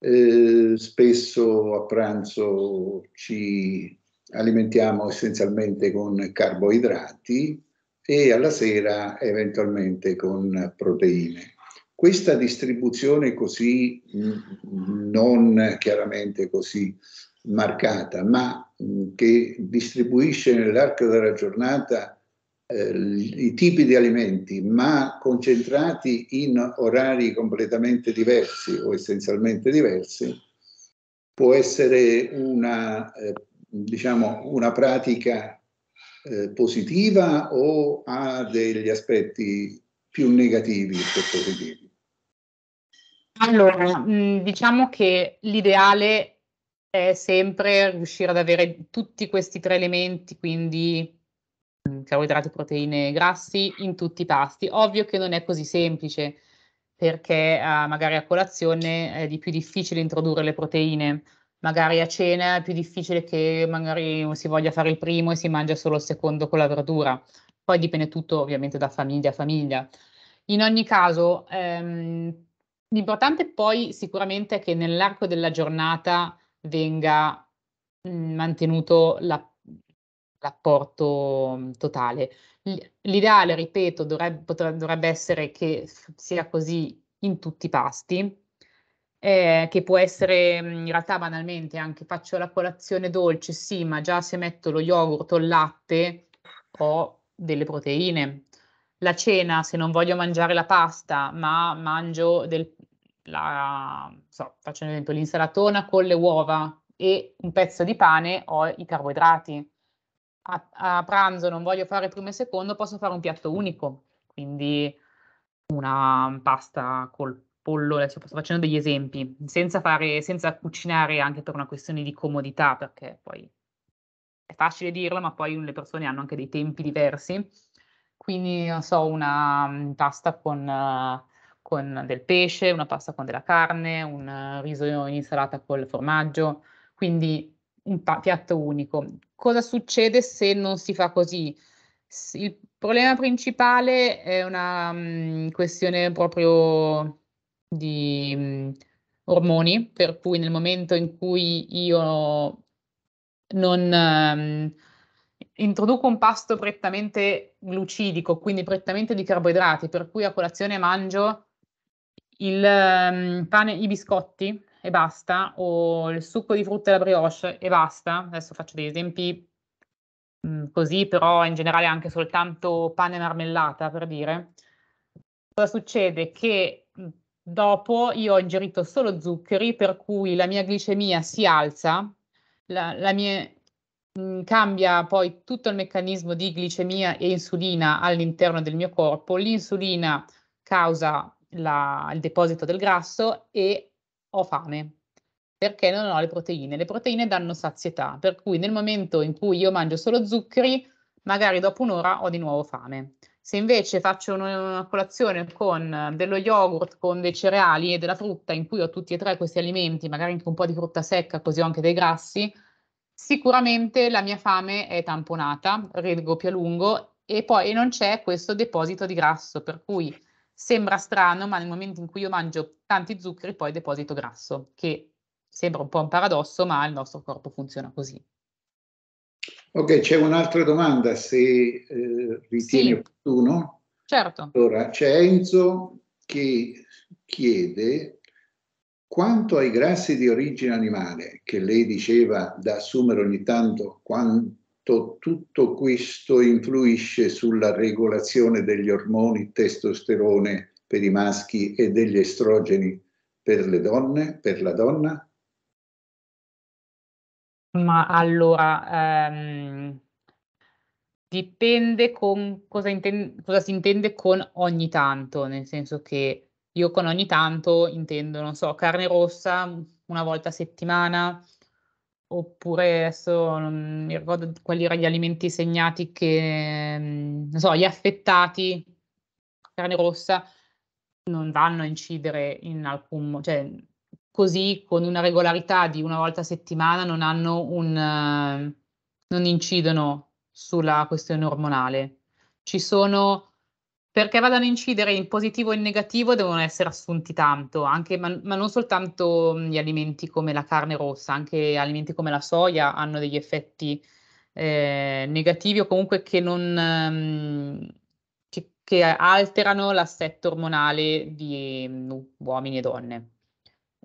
Speaker 3: Eh, spesso a pranzo ci alimentiamo essenzialmente con carboidrati e alla sera eventualmente con proteine. Questa distribuzione così, mm, mm, non chiaramente così marcata, ma mm, che distribuisce nell'arco della giornata eh, i tipi di alimenti, ma concentrati in orari completamente diversi o essenzialmente diversi, può essere una, eh, diciamo, una pratica eh, positiva o ha degli aspetti più negativi che positivi?
Speaker 4: Allora, mm, diciamo che l'ideale è sempre riuscire ad avere tutti questi tre elementi, quindi mm, carboidrati, proteine, e grassi, in tutti i pasti. Ovvio che non è così semplice, perché eh, magari a colazione è di più difficile introdurre le proteine, magari a cena è più difficile che magari si voglia fare il primo e si mangia solo il secondo con la verdura. Poi dipende tutto ovviamente da famiglia a famiglia. In ogni caso, ehm, l'importante poi sicuramente è che nell'arco della giornata venga mm, mantenuto la, l'apporto mm, totale. L'ideale, ripeto, dovrebbe, potrebbe, dovrebbe essere che sia così in tutti i pasti, eh, che può essere mm, in realtà banalmente anche faccio la colazione dolce, sì, ma già se metto lo yogurt o il latte ho delle proteine. La cena, se non voglio mangiare la pasta, ma mangio del, la, so, faccio un esempio, l'insalatona con le uova e un pezzo di pane ho i carboidrati. A, a, pranzo non voglio fare primo e secondo, posso fare un piatto unico, quindi una pasta col pollo, adesso sto facendo degli esempi, senza, fare, senza cucinare anche per una questione di comodità, perché poi è facile dirlo, ma poi le persone hanno anche dei tempi diversi. Quindi, non so, una mm, pasta con eh, con del pesce, una pasta con della carne, un riso in insalata col formaggio, quindi un piatto unico. Cosa succede se non si fa così? Il problema principale è una um, questione proprio di um, ormoni, per cui nel momento in cui io non um, introduco un pasto prettamente glucidico, quindi prettamente di carboidrati, per cui a colazione mangio il um, pane, i biscotti e basta, o il succo di frutta e la brioche e basta. Adesso faccio degli esempi mh, mm, così, però in generale anche soltanto pane e marmellata per dire. Cosa succede? Che mm, dopo io ho ingerito solo zuccheri, per cui la mia glicemia si alza, la, la mia, mh, mm, cambia poi tutto il meccanismo di glicemia e insulina all'interno del mio corpo. L'insulina causa la, il deposito del grasso e ho fame perché non ho le proteine. Le proteine danno sazietà, per cui nel momento in cui io mangio solo zuccheri, magari dopo un'ora ho di nuovo fame. Se invece faccio una colazione con dello yogurt, con dei cereali e della frutta, in cui ho tutti e tre questi alimenti, magari anche un po' di frutta secca, così ho anche dei grassi, sicuramente la mia fame è tamponata, più a lungo e poi non c'è questo deposito di grasso, per cui Sembra strano, ma nel momento in cui io mangio tanti zuccheri, poi deposito grasso, che sembra un po' un paradosso, ma il nostro corpo funziona così.
Speaker 3: Ok, c'è un'altra domanda, se eh, ritieni sì. opportuno. Certo. Allora, c'è Enzo che chiede quanto ai grassi di origine animale, che lei diceva da assumere ogni tanto quando quanto tutto questo influisce sulla regolazione degli ormoni testosterone per i maschi e degli estrogeni per le donne, per la donna?
Speaker 4: Ma allora, ehm, dipende con cosa, intende, cosa si intende con ogni tanto, nel senso che io con ogni tanto intendo, non so, carne rossa una volta a settimana, oppure adesso non mi ricordo quali erano gli alimenti segnati che, mm, non so, gli affettati, carne rossa, non vanno a incidere in alcun modo, cioè così con una regolarità di una volta a settimana non hanno un, non incidono sulla questione ormonale. Ci sono perché vadano a incidere in positivo e in negativo devono essere assunti tanto, anche, ma, ma, non soltanto gli alimenti come la carne rossa, anche alimenti come la soia hanno degli effetti eh, negativi o comunque che, non, ehm, che, che alterano l'assetto ormonale di uomini e donne.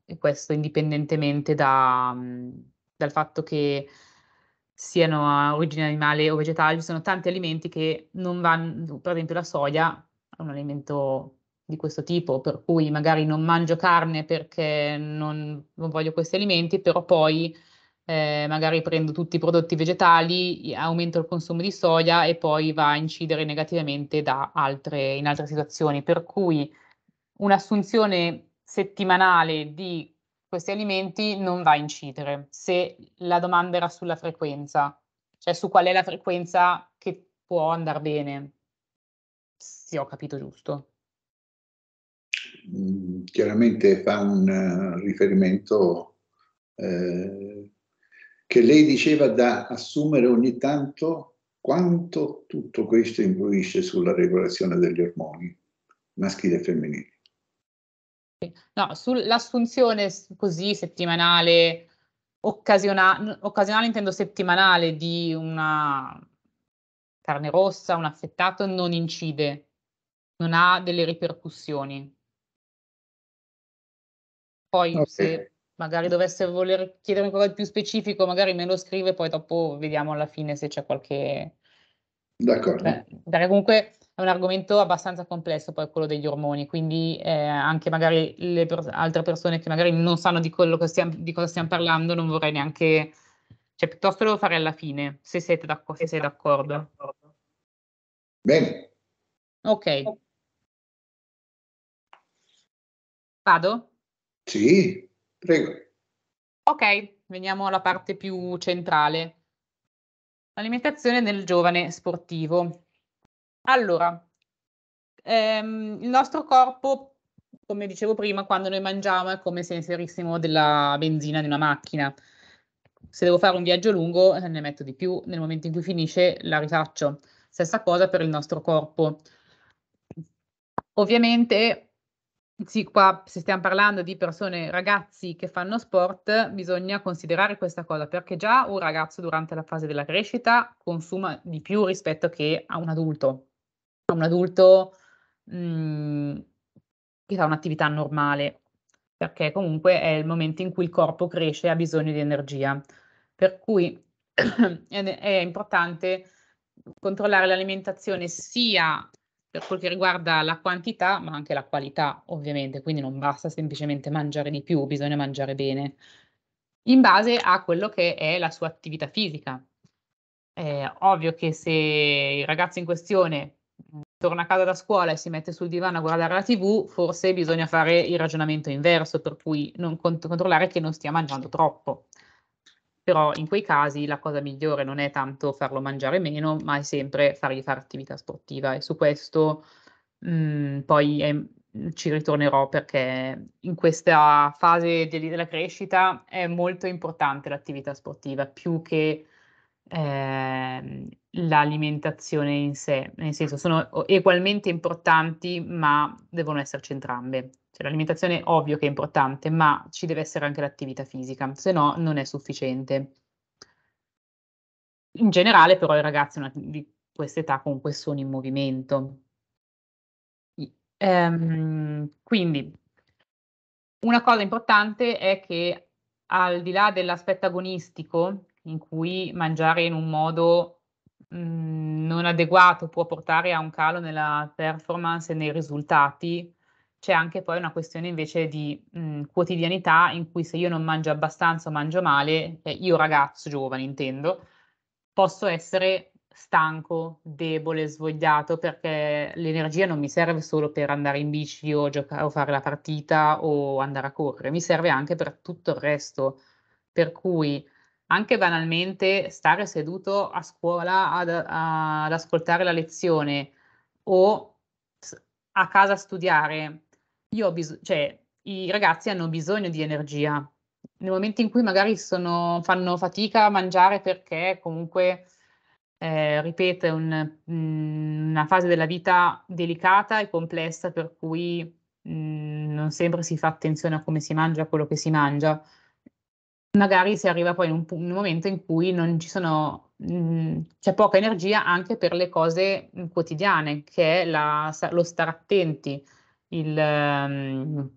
Speaker 4: E questo indipendentemente da, dal fatto che siano a origine animale o vegetale, ci sono tanti alimenti che non vanno, per esempio la soia è un alimento di questo tipo, per cui magari non mangio carne perché non, non voglio questi alimenti, però poi eh, magari prendo tutti i prodotti vegetali, aumento il consumo di soia e poi va a incidere negativamente altre, in altre situazioni. Per cui un'assunzione settimanale di questi alimenti non va a incidere se la domanda era sulla frequenza, cioè su qual è la frequenza che può andare bene. Se ho capito giusto.
Speaker 3: Mm, chiaramente fa un eh, riferimento eh, che lei diceva da assumere ogni tanto quanto tutto questo influisce sulla regolazione degli ormoni maschili e femminili.
Speaker 4: No, sull'assunzione così settimanale, occasionale, occasionale intendo settimanale di una carne rossa, un affettato, non incide, non ha delle ripercussioni. Poi okay. se magari dovesse voler chiedermi qualcosa di più specifico, magari me lo scrive, poi dopo vediamo alla fine se c'è qualche...
Speaker 1: D'accordo. Beh,
Speaker 4: cioè, comunque è un argomento abbastanza complesso poi quello degli ormoni, quindi eh, anche magari le pers- altre persone che magari non sanno di, stiamo, di cosa stiamo parlando, non vorrei neanche, cioè piuttosto lo fare alla fine, se siete d'acc- se sei d'accordo. Bene. Ok. Vado?
Speaker 1: Sì, prego.
Speaker 4: Ok, veniamo alla parte più centrale. L'alimentazione del giovane sportivo. Allora, ehm, il nostro corpo, come dicevo prima, quando noi mangiamo è come se inserissimo della benzina in una macchina. Se devo fare un viaggio lungo eh, ne metto di più, nel momento in cui finisce la rifaccio. Stessa cosa per il nostro corpo. Ovviamente, sì, qua se stiamo parlando di persone, ragazzi che fanno sport, bisogna considerare questa cosa perché già un ragazzo durante la fase della crescita consuma di più rispetto che a un adulto, un adulto mh, mhmm, che fa un'attività normale, perché comunque è il momento in cui il corpo cresce e ha bisogno di energia. Per cui è importante controllare l'alimentazione sia per quel che riguarda la quantità, ma anche la qualità, ovviamente, quindi non basta semplicemente mangiare di più, bisogna mangiare bene, in base a quello che è la sua attività fisica. È ovvio che se il ragazzo in questione torna a casa da scuola e si mette sul divano a guardare la tv, forse bisogna fare il ragionamento inverso, per cui cont- controllare che non stia mangiando troppo. Però in quei casi la cosa migliore non è tanto farlo mangiare meno, ma è sempre fargli fare attività sportiva e su questo mh, mm, poi è, ehm, ci ritornerò perché in questa fase de- della crescita è molto importante l'attività sportiva, più che Ehm, l'alimentazione in sé, nel senso sono ugualmente importanti ma devono esserci entrambe. Cioè, l'alimentazione ovvio che è importante, ma ci deve essere anche l'attività fisica, se no non è sufficiente. In generale però i ragazzi una, di questa età comunque sono in movimento. Ehm, quindi una cosa importante è che al di là dell'aspetto agonistico in cui mangiare in un modo mhmm, non adeguato può portare a un calo nella performance e nei risultati, c'è anche poi una questione invece di mh, mhmm, quotidianità in cui se io non mangio abbastanza o mangio male, eh, io ragazzo giovane intendo, posso essere stanco, debole, svogliato perché l'energia non mi serve solo per andare in bici o, giocare, o fare la partita o andare a correre, mi serve anche per tutto il resto. Per cui anche banalmente stare seduto a scuola ad, a, ad ascoltare la lezione o a casa a studiare, io ho bisogno, cioè i ragazzi hanno bisogno di energia. Nel momento in cui magari sono, fanno fatica a mangiare perché comunque, eh, ripeto, è un, mh, mm, una fase della vita delicata e complessa per cui mh, mm, non sempre si fa attenzione a come si mangia, a quello che si mangia magari si arriva poi in un, in un momento in cui non ci sono, mh, mm, c'è poca energia anche per le cose mm, quotidiane, che è la, lo stare attenti, il, um,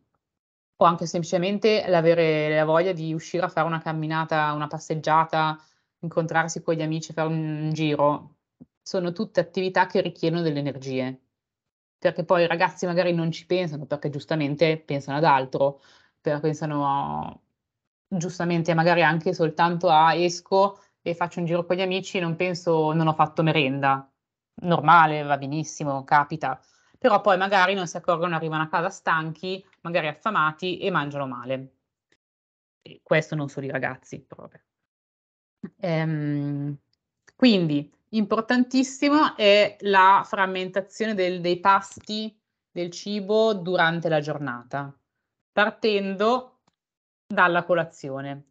Speaker 4: o anche semplicemente l'avere la voglia di uscire a fare una camminata, una passeggiata, incontrarsi con gli amici, fare un, un giro. Sono tutte attività che richiedono delle energie, perché poi i ragazzi magari non ci pensano, perché giustamente pensano ad altro, pensano a giustamente magari anche soltanto a esco e faccio un giro con gli amici, non penso non ho fatto merenda. Normale, va benissimo, capita. Però poi magari non si accorgono, arrivano a casa stanchi, magari affamati e mangiano male. E questo non solo i ragazzi, però Ehm, quindi, importantissimo è la frammentazione del, dei pasti, del cibo durante la giornata, partendo dalla colazione.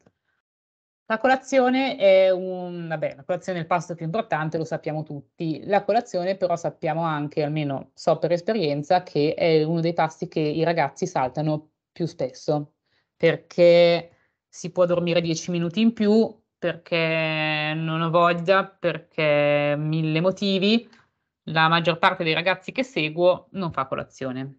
Speaker 4: La colazione è un, vabbè, la colazione è il pasto più importante, lo sappiamo tutti. La colazione però sappiamo anche, almeno so per esperienza, che è uno dei pasti che i ragazzi saltano più spesso, perché si può dormire 10 minuti in più, perché non ho voglia, perché mille motivi. La maggior parte dei ragazzi che seguo non fa colazione.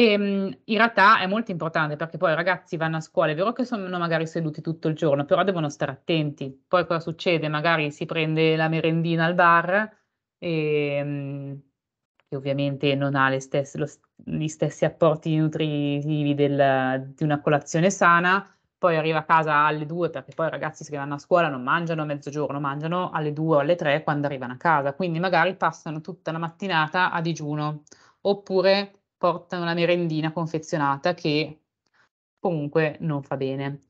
Speaker 4: E ehm, in realtà è molto importante perché poi i ragazzi vanno a scuola, è vero che sono magari seduti tutto il giorno, però devono stare attenti. Poi cosa succede? Magari si prende la merendina al bar, e, ehm, che ovviamente non ha stesse, lo, gli stessi apporti nutritivi del, di una colazione sana, poi arriva a casa alle 2 perché poi i ragazzi che vanno a scuola non mangiano a mezzogiorno, mangiano alle 2 o alle 3 quando arrivano a casa, quindi magari passano tutta la mattinata a digiuno oppure portano la merendina confezionata che comunque non fa bene.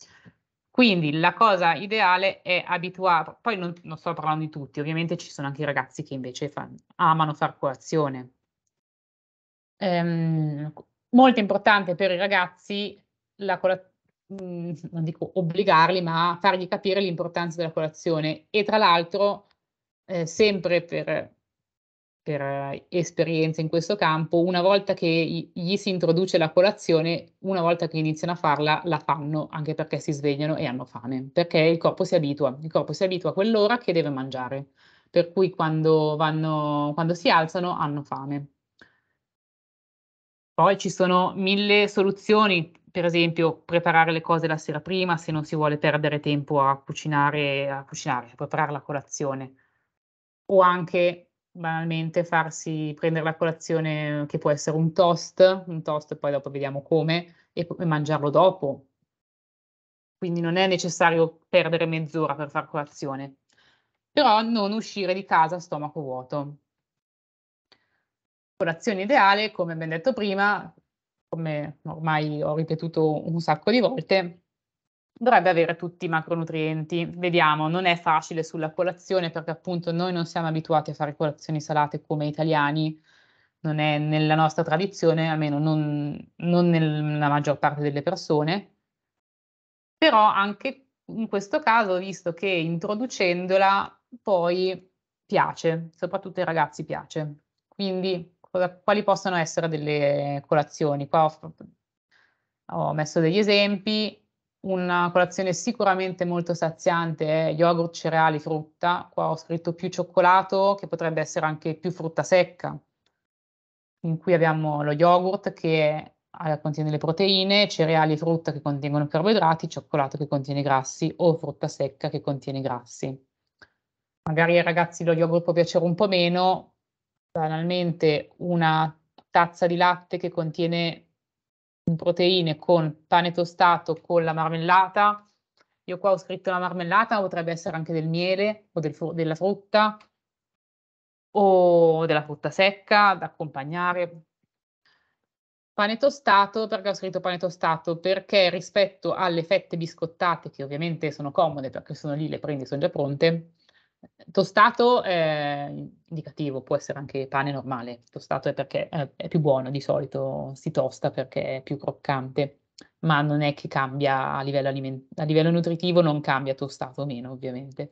Speaker 4: Quindi la cosa ideale è abituare, poi non, non, sto parlando di tutti, ovviamente ci sono anche i ragazzi che invece fan, amano far colazione. Ehm, molto importante per i ragazzi la colazione mhmm, non dico obbligarli, ma fargli capire l'importanza della colazione e tra l'altro eh, sempre per per eh, esperienza in questo campo, una volta che gli si introduce la colazione, una volta che iniziano a farla, la fanno anche perché si svegliano e hanno fame, perché il corpo si abitua, il corpo si abitua a quell'ora che deve mangiare, per cui quando, vanno, quando si alzano hanno fame. Poi ci sono mille soluzioni, per esempio preparare le cose la sera prima se non si vuole perdere tempo a cucinare, a, cucinare, a preparare la colazione, o anche banalmente farsi prendere la colazione che può essere un toast, un toast poi dopo vediamo come, e, e mangiarlo dopo. Quindi non è necessario perdere mezz'ora per fare colazione, però non uscire di casa a stomaco vuoto. Colazione ideale, come ben detto prima, come ormai ho ripetuto un sacco di volte, dovrebbe avere tutti i macronutrienti. Vediamo, non è facile sulla colazione perché appunto noi non siamo abituati a fare colazioni salate come italiani, non è nella nostra tradizione, almeno non, non nella maggior parte delle persone. Però anche in questo caso visto che introducendola poi piace, soprattutto ai ragazzi piace. Quindi quali possono essere delle colazioni? Qua ho, ho messo degli esempi, una colazione sicuramente molto saziante, eh, yogurt, cereali, frutta. Qua ho scritto più cioccolato, che potrebbe essere anche più frutta secca, in cui abbiamo lo yogurt che eh, contiene le proteine, cereali e frutta che contengono carboidrati, cioccolato che contiene grassi o frutta secca che contiene grassi. Magari ai ragazzi lo yogurt può piacere un po' meno, banalmente una tazza di latte che contiene proteine con pane tostato con la marmellata. Io qua ho scritto la marmellata, ma potrebbe essere anche del miele o del fru- della frutta o della frutta secca da accompagnare. Pane tostato, perché ho scritto pane tostato? Perché rispetto alle fette biscottate, che ovviamente sono comode perché sono lì, le prendi, sono già pronte, Tostato è indicativo, può essere anche pane normale. Tostato è perché eh, è più buono di solito, si tosta perché è più croccante, ma non è che cambia a livello, aliment- a livello nutritivo, non cambia tostato o meno, ovviamente.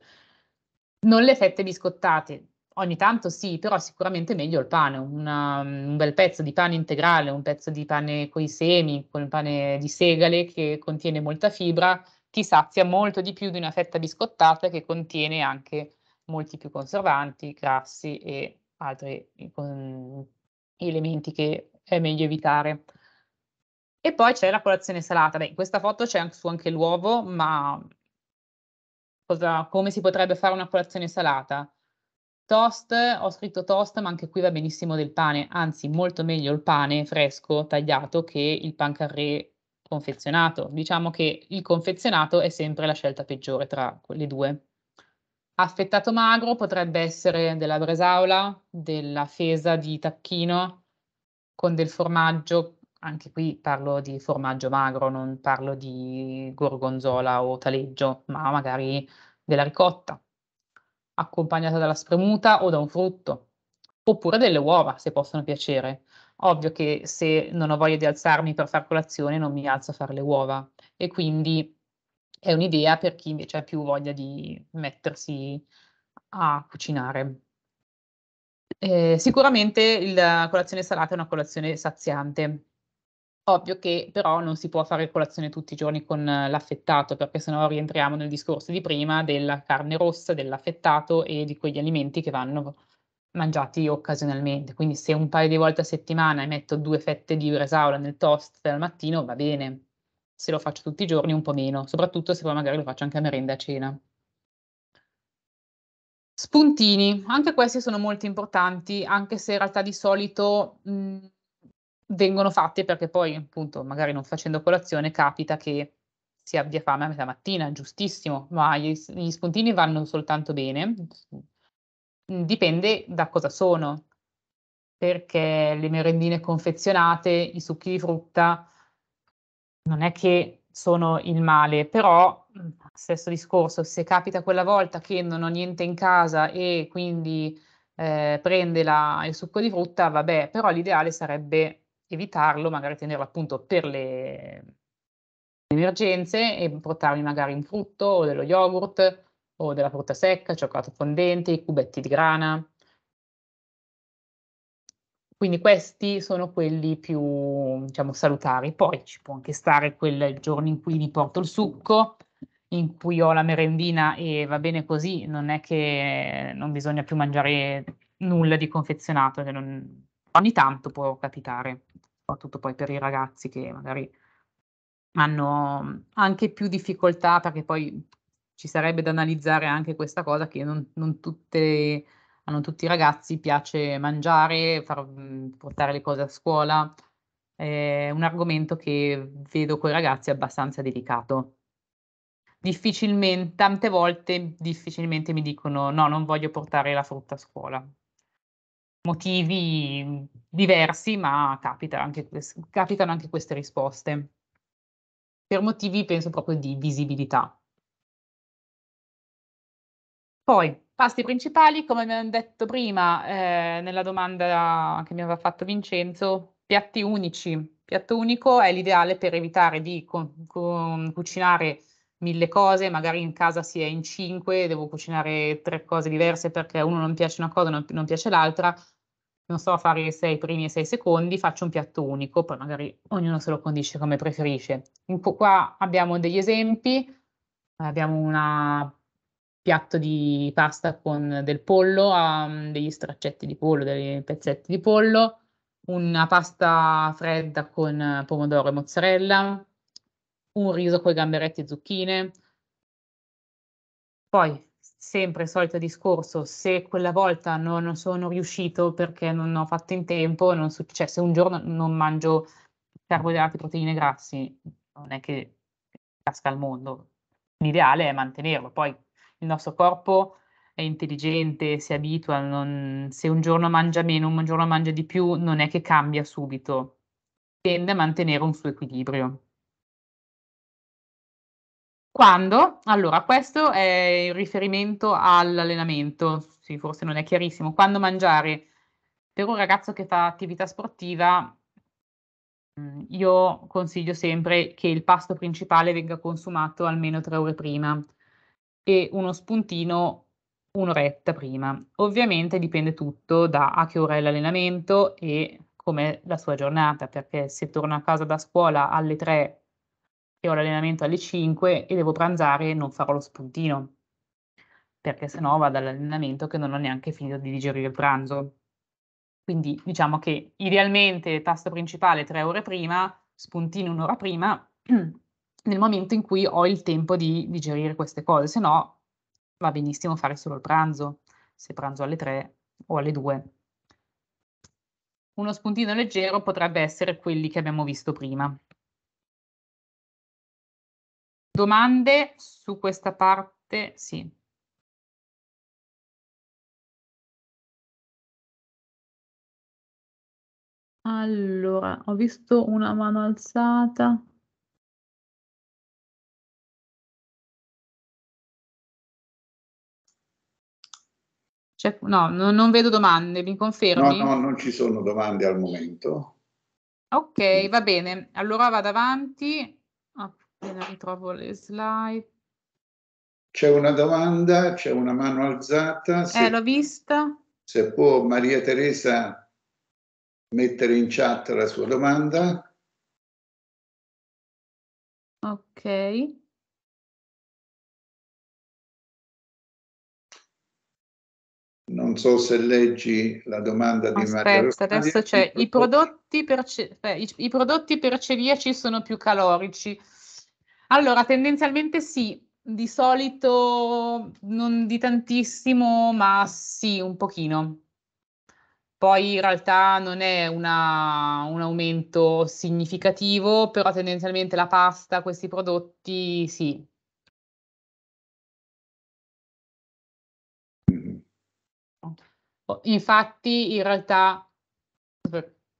Speaker 4: Non le fette biscottate, ogni tanto sì, però sicuramente meglio il pane, una, un bel pezzo di pane integrale, un pezzo di pane con i semi, con il pane di segale che contiene molta fibra, ti sazia molto di più di una fetta biscottata che contiene anche molti più conservanti, grassi e altri um, elementi che è meglio evitare. E poi c'è la colazione salata. Beh, in questa foto c'è anche su anche l'uovo, ma cosa, come si potrebbe fare una colazione salata? Toast, ho scritto toast, ma anche qui va benissimo del pane, anzi molto meglio il pane fresco, tagliato, che il pan carré confezionato. Diciamo che il confezionato è sempre la scelta peggiore tra le due. Affettato magro potrebbe essere della bresaola, della fesa di tacchino con del formaggio, anche qui parlo di formaggio magro, non parlo di gorgonzola o taleggio, ma magari della ricotta, accompagnata dalla spremuta o da un frutto, oppure delle uova se possono piacere. Ovvio che se non ho voglia di alzarmi per far colazione non mi alzo a fare le uova e quindi è un'idea per chi invece ha più voglia di mettersi a cucinare. Eh, sicuramente la colazione salata è una colazione saziante. Ovvio che però non si può fare colazione tutti i giorni con l'affettato, perché sennò rientriamo nel discorso di prima della carne rossa, dell'affettato e di quegli alimenti che vanno mangiati occasionalmente. Quindi se un paio di volte a settimana metto due fette di bresaola nel toast al mattino va bene, se lo faccio tutti i giorni un po' meno, soprattutto se poi magari lo faccio anche a merenda e a cena. Spuntini, anche questi sono molto importanti, anche se in realtà di solito mh, vengono fatti perché poi appunto magari non facendo colazione capita che si abbia fame a metà mattina, giustissimo, ma gli, gli spuntini vanno soltanto bene, dipende da cosa sono, perché le merendine confezionate, i succhi di frutta, non è che sono il male, però stesso discorso, se capita quella volta che non ho niente in casa e quindi eh, prende la, il succo di frutta, vabbè, però l'ideale sarebbe evitarlo, magari tenerlo appunto per le, emergenze e portarmi magari un frutto o dello yogurt o della frutta secca, cioccolato fondente, i cubetti di grana, quindi questi sono quelli più diciamo, salutari. Poi ci può anche stare quel giorno in cui mi porto il succo, in cui ho la merendina e va bene così, non è che non bisogna più mangiare nulla di confezionato, cioè non, ogni tanto può capitare, soprattutto poi per i ragazzi che magari hanno anche più difficoltà perché poi ci sarebbe da analizzare anche questa cosa che non, non tutte hanno tutti i ragazzi, piace mangiare, far, mm, portare le cose a scuola. È un argomento che vedo con i ragazzi abbastanza delicato. Difficilmente, tante volte difficilmente mi dicono no, non voglio portare la frutta a scuola. Motivi mm, diversi, ma capita anche, capitano anche queste risposte. Per motivi, penso, proprio di visibilità. Poi, Pasti principali, come abbiamo detto prima eh, nella domanda che mi aveva fatto Vincenzo, piatti unici. Piatto unico è l'ideale per evitare di con, con, cucinare mille cose, magari in casa si è in cinque, devo cucinare tre cose diverse perché uno non piace una cosa, non, non piace l'altra, non so, fare sei primi e sei secondi, faccio un piatto unico, poi magari ognuno se lo condisce come preferisce. In, qua abbiamo degli esempi, abbiamo una piatto di pasta con del pollo, um, degli straccetti di pollo, dei pezzetti di pollo, una pasta fredda con eh, pomodoro e mozzarella, un riso con gamberetti e zucchine. Poi, sempre il solito discorso, se quella volta non sono riuscito perché non ho fatto in tempo, non succede, cioè, se un giorno non mangio carboidrati, proteine, grassi, non è che casca al mondo. L'ideale è mantenerlo, poi il nostro corpo è intelligente, si abitua, non, se un giorno mangia meno, un giorno mangia di più, non è che cambia subito, tende a mantenere un suo equilibrio. Quando? Allora, questo è il riferimento all'allenamento, sì, forse non è chiarissimo. Quando mangiare? Per un ragazzo che fa attività sportiva, mm, io consiglio sempre che il pasto principale venga consumato almeno tre ore prima e uno spuntino un'oretta prima. Ovviamente dipende tutto da a che ora è l'allenamento e come la sua giornata, perché se torno a casa da scuola alle 3 e ho l'allenamento alle 5 e devo pranzare non farò lo spuntino, perché sennò vado all'allenamento che non ho neanche finito di digerire il pranzo. Quindi diciamo che idealmente tasto principale 3 ore prima, spuntino un'ora prima nel momento in cui ho il tempo di digerire queste cose, se no va benissimo fare solo il pranzo, se pranzo alle tre o alle due. Uno spuntino leggero potrebbe essere quelli che abbiamo visto prima.
Speaker 1: Domande su questa parte? Sì. Allora, ho visto una mano alzata.
Speaker 4: Cioè, no, no, non vedo domande, mi confermi? No, no, non
Speaker 1: ci sono domande al momento.
Speaker 4: Ok, va bene. Allora vado avanti. Appena ritrovo le slide.
Speaker 3: C'è una domanda, c'è una mano alzata. Eh, se, eh, l'ho
Speaker 4: vista.
Speaker 3: Se può Maria Teresa mettere in chat la
Speaker 1: sua domanda.
Speaker 4: Ok.
Speaker 3: Non
Speaker 1: so se leggi la domanda di
Speaker 3: Aspetta, Maria. Aspetta, adesso c'è.
Speaker 4: I prodotti, per, i, I prodotti per celiaci sono più calorici. Allora, tendenzialmente sì, di solito non di tantissimo, ma sì, un pochino. Poi in realtà non è una, un aumento significativo, però tendenzialmente la pasta, questi prodotti sì, Oh, infatti, in realtà,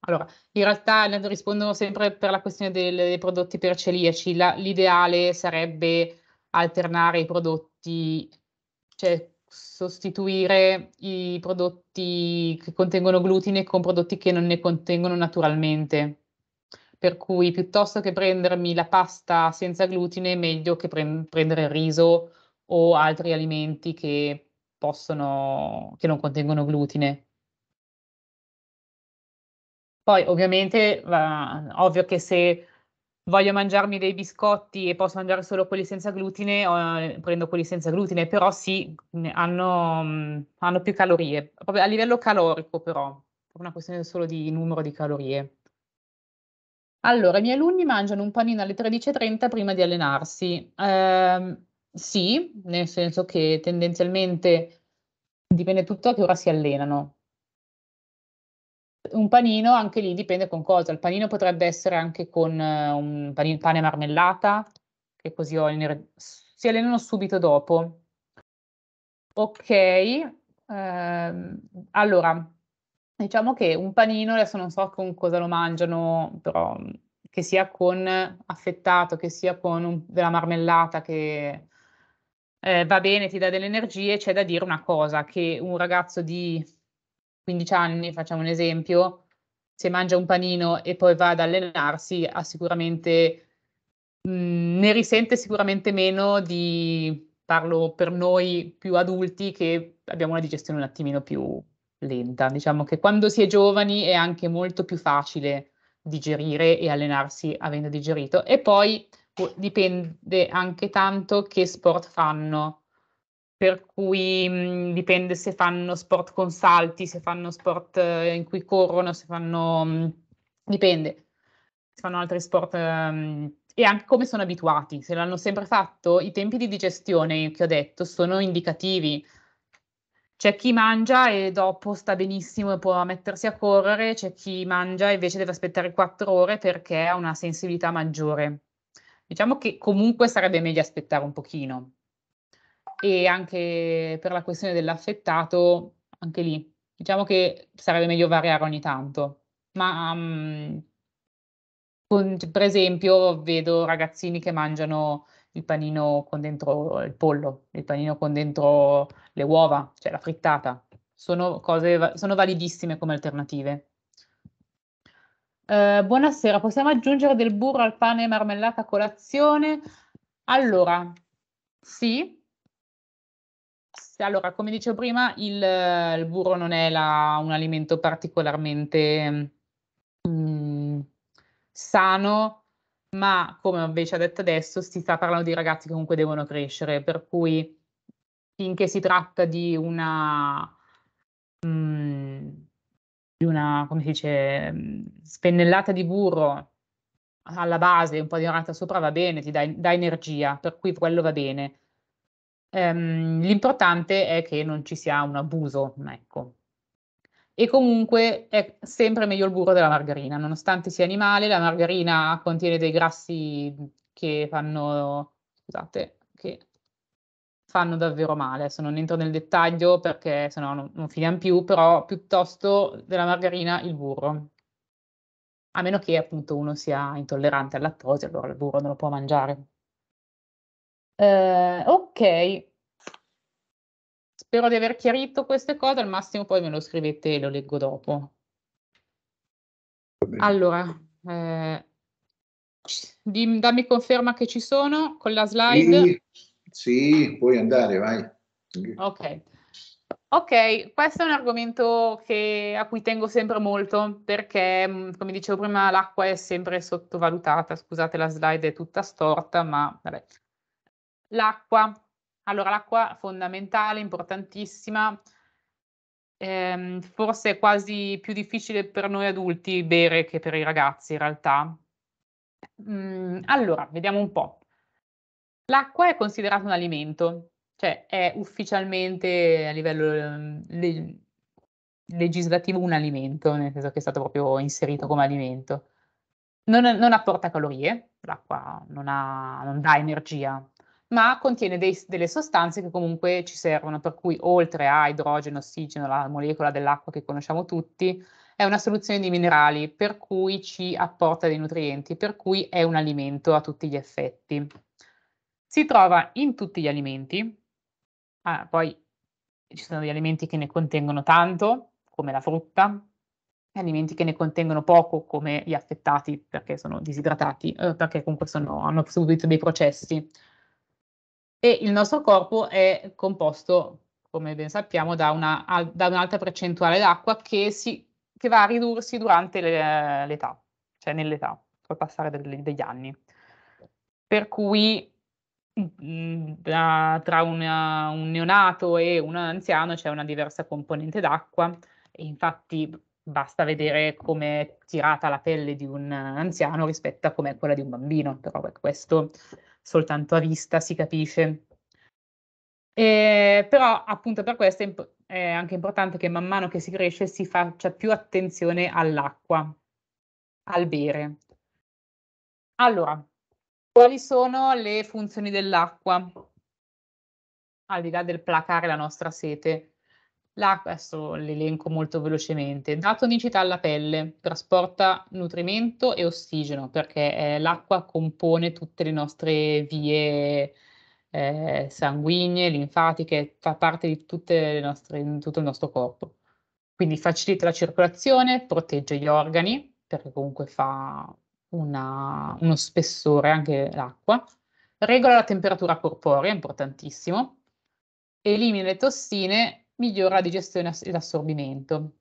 Speaker 4: allora, in realtà rispondono sempre per la questione del, dei prodotti per celiaci. La, l'ideale sarebbe alternare i prodotti, cioè sostituire i prodotti che contengono glutine con prodotti che non ne contengono naturalmente. Per cui piuttosto che prendermi la pasta senza glutine, è meglio che pre- prendere il riso o altri alimenti che possono, che non contengono glutine. Poi ovviamente, va, ovvio che se voglio mangiarmi dei biscotti e posso mangiare solo quelli senza glutine, o, eh, prendo quelli senza glutine, però sì, hanno, hanno più calorie, proprio a livello calorico però, una questione solo di numero di calorie. Allora, i miei alunni mangiano un panino alle 13.30 prima di allenarsi. Eh, sì, nel senso che tendenzialmente dipende tutto da che ora si allenano. Un panino anche lì dipende con cosa. Il panino potrebbe essere anche con eh, un panino, pane marmellata, che così Olner si allenano subito dopo. Ok, ehm, allora diciamo che un panino, adesso non so con cosa lo mangiano, però che sia con affettato, che sia con un, della marmellata, che eh, va bene, ti dà delle energie, c'è da dire una cosa, che un ragazzo di 15 anni, facciamo un esempio, se mangia un panino e poi va ad allenarsi, ha sicuramente, mh, mm, ne risente sicuramente meno di, parlo per noi più adulti, che abbiamo una digestione un attimino più lenta. Diciamo che quando si è giovani è anche molto più facile digerire e allenarsi avendo digerito. E poi dipende anche tanto che sport fanno, per cui mh, mhmm, dipende se fanno sport con salti, se fanno sport eh, in cui corrono, se fanno... Mh, mhmm, dipende, se fanno altri sport mh, ehm, e anche come sono abituati, se l'hanno sempre fatto, i tempi di digestione che ho detto sono indicativi. C'è chi mangia e dopo sta benissimo e può mettersi a correre, c'è chi mangia e invece deve aspettare quattro ore perché ha una sensibilità maggiore. Diciamo che comunque sarebbe meglio aspettare un pochino. E anche per la questione dell'affettato, anche lì, diciamo che sarebbe meglio variare ogni tanto. Ma um, con, cioè, per esempio vedo ragazzini che mangiano il panino con dentro il pollo, il panino con dentro le uova, cioè la frittata. Sono cose sono validissime come alternative. Eh, buonasera, possiamo aggiungere del burro al pane e marmellata a colazione? Allora, sì. Allora, come dicevo prima, il, il burro non è la, un alimento particolarmente mm, sano, ma come invece ha detto adesso, si sta parlando di ragazzi che comunque devono crescere, per cui finché si tratta di una... Mm, di una, come si dice, mm, spennellata di burro alla base, un po' di orata sopra va bene, ti dà, energia, per cui quello va bene. Ehm, l'importante è che non ci sia un abuso, ecco. E comunque è sempre meglio il burro della margarina, nonostante sia animale, la margarina contiene dei grassi che fanno, scusate, che fanno davvero male. Adesso non entro nel dettaglio perché sennò non, non finiamo più, però piuttosto della margarina il burro. A meno che appunto uno sia intollerante al lattosio, allora il burro non lo può mangiare. Eh, ok, spero di aver chiarito queste cose, al massimo poi me lo scrivete e lo leggo dopo. Allora, eh, dimmi, dammi conferma che ci sono con la slide.
Speaker 3: Sì. Sì, puoi andare, vai.
Speaker 4: Ok. Ok, questo è un argomento che, a cui tengo sempre molto perché, mm, come dicevo prima, l'acqua è sempre sottovalutata. Scusate, la slide è tutta storta, ma vabbè. L'acqua. Allora, l'acqua fondamentale, importantissima, ehm, forse è quasi più difficile per noi adulti bere che per i ragazzi in realtà. Mm, allora, vediamo un po'. L'acqua è considerata un alimento, cioè è ufficialmente a livello ehm, le- legislativo un alimento, nel senso che è stato proprio inserito come alimento. Non, non apporta calorie, l'acqua non, ha, non dà energia, ma contiene dei, delle sostanze che comunque ci servono, per cui oltre a idrogeno, ossigeno, la molecola dell'acqua che conosciamo tutti, è una soluzione di minerali, per cui ci apporta dei nutrienti, per cui è un alimento a tutti gli effetti. Si trova in tutti gli alimenti, ah, poi ci sono gli alimenti che ne contengono tanto, come la frutta, alimenti che ne contengono poco, come gli affettati, perché sono disidratati, eh, perché comunque sono, hanno subito dei processi. E il nostro corpo è composto, come ben sappiamo, da, una, da un'alta percentuale d'acqua che, si, che, va a ridursi durante le, l'età, cioè nell'età, col passare del, degli anni. Per cui Mhmm, da, tra una, un neonato e un anziano c'è una diversa componente d'acqua e infatti basta vedere come è tirata la pelle di un anziano rispetto a com'è quella di un bambino, però questo soltanto a vista si capisce. E, però appunto per questo è, imp- è anche importante che man mano che si cresce si faccia più attenzione all'acqua, al bere. Allora, quali sono le funzioni dell'acqua? Al di là del placare la nostra sete. L'acqua, adesso l'elenco molto velocemente, dà tonicità alla pelle, trasporta nutrimento e ossigeno, perché eh, l'acqua compone tutte le nostre vie eh, sanguigne, linfatiche, fa parte di nostre, tutto il nostro corpo. Quindi facilita la circolazione, protegge gli organi, perché comunque fa una, uno spessore, anche l'acqua, regola la temperatura corporea, importantissimo, elimina le tossine, migliora la digestione e l'assorbimento.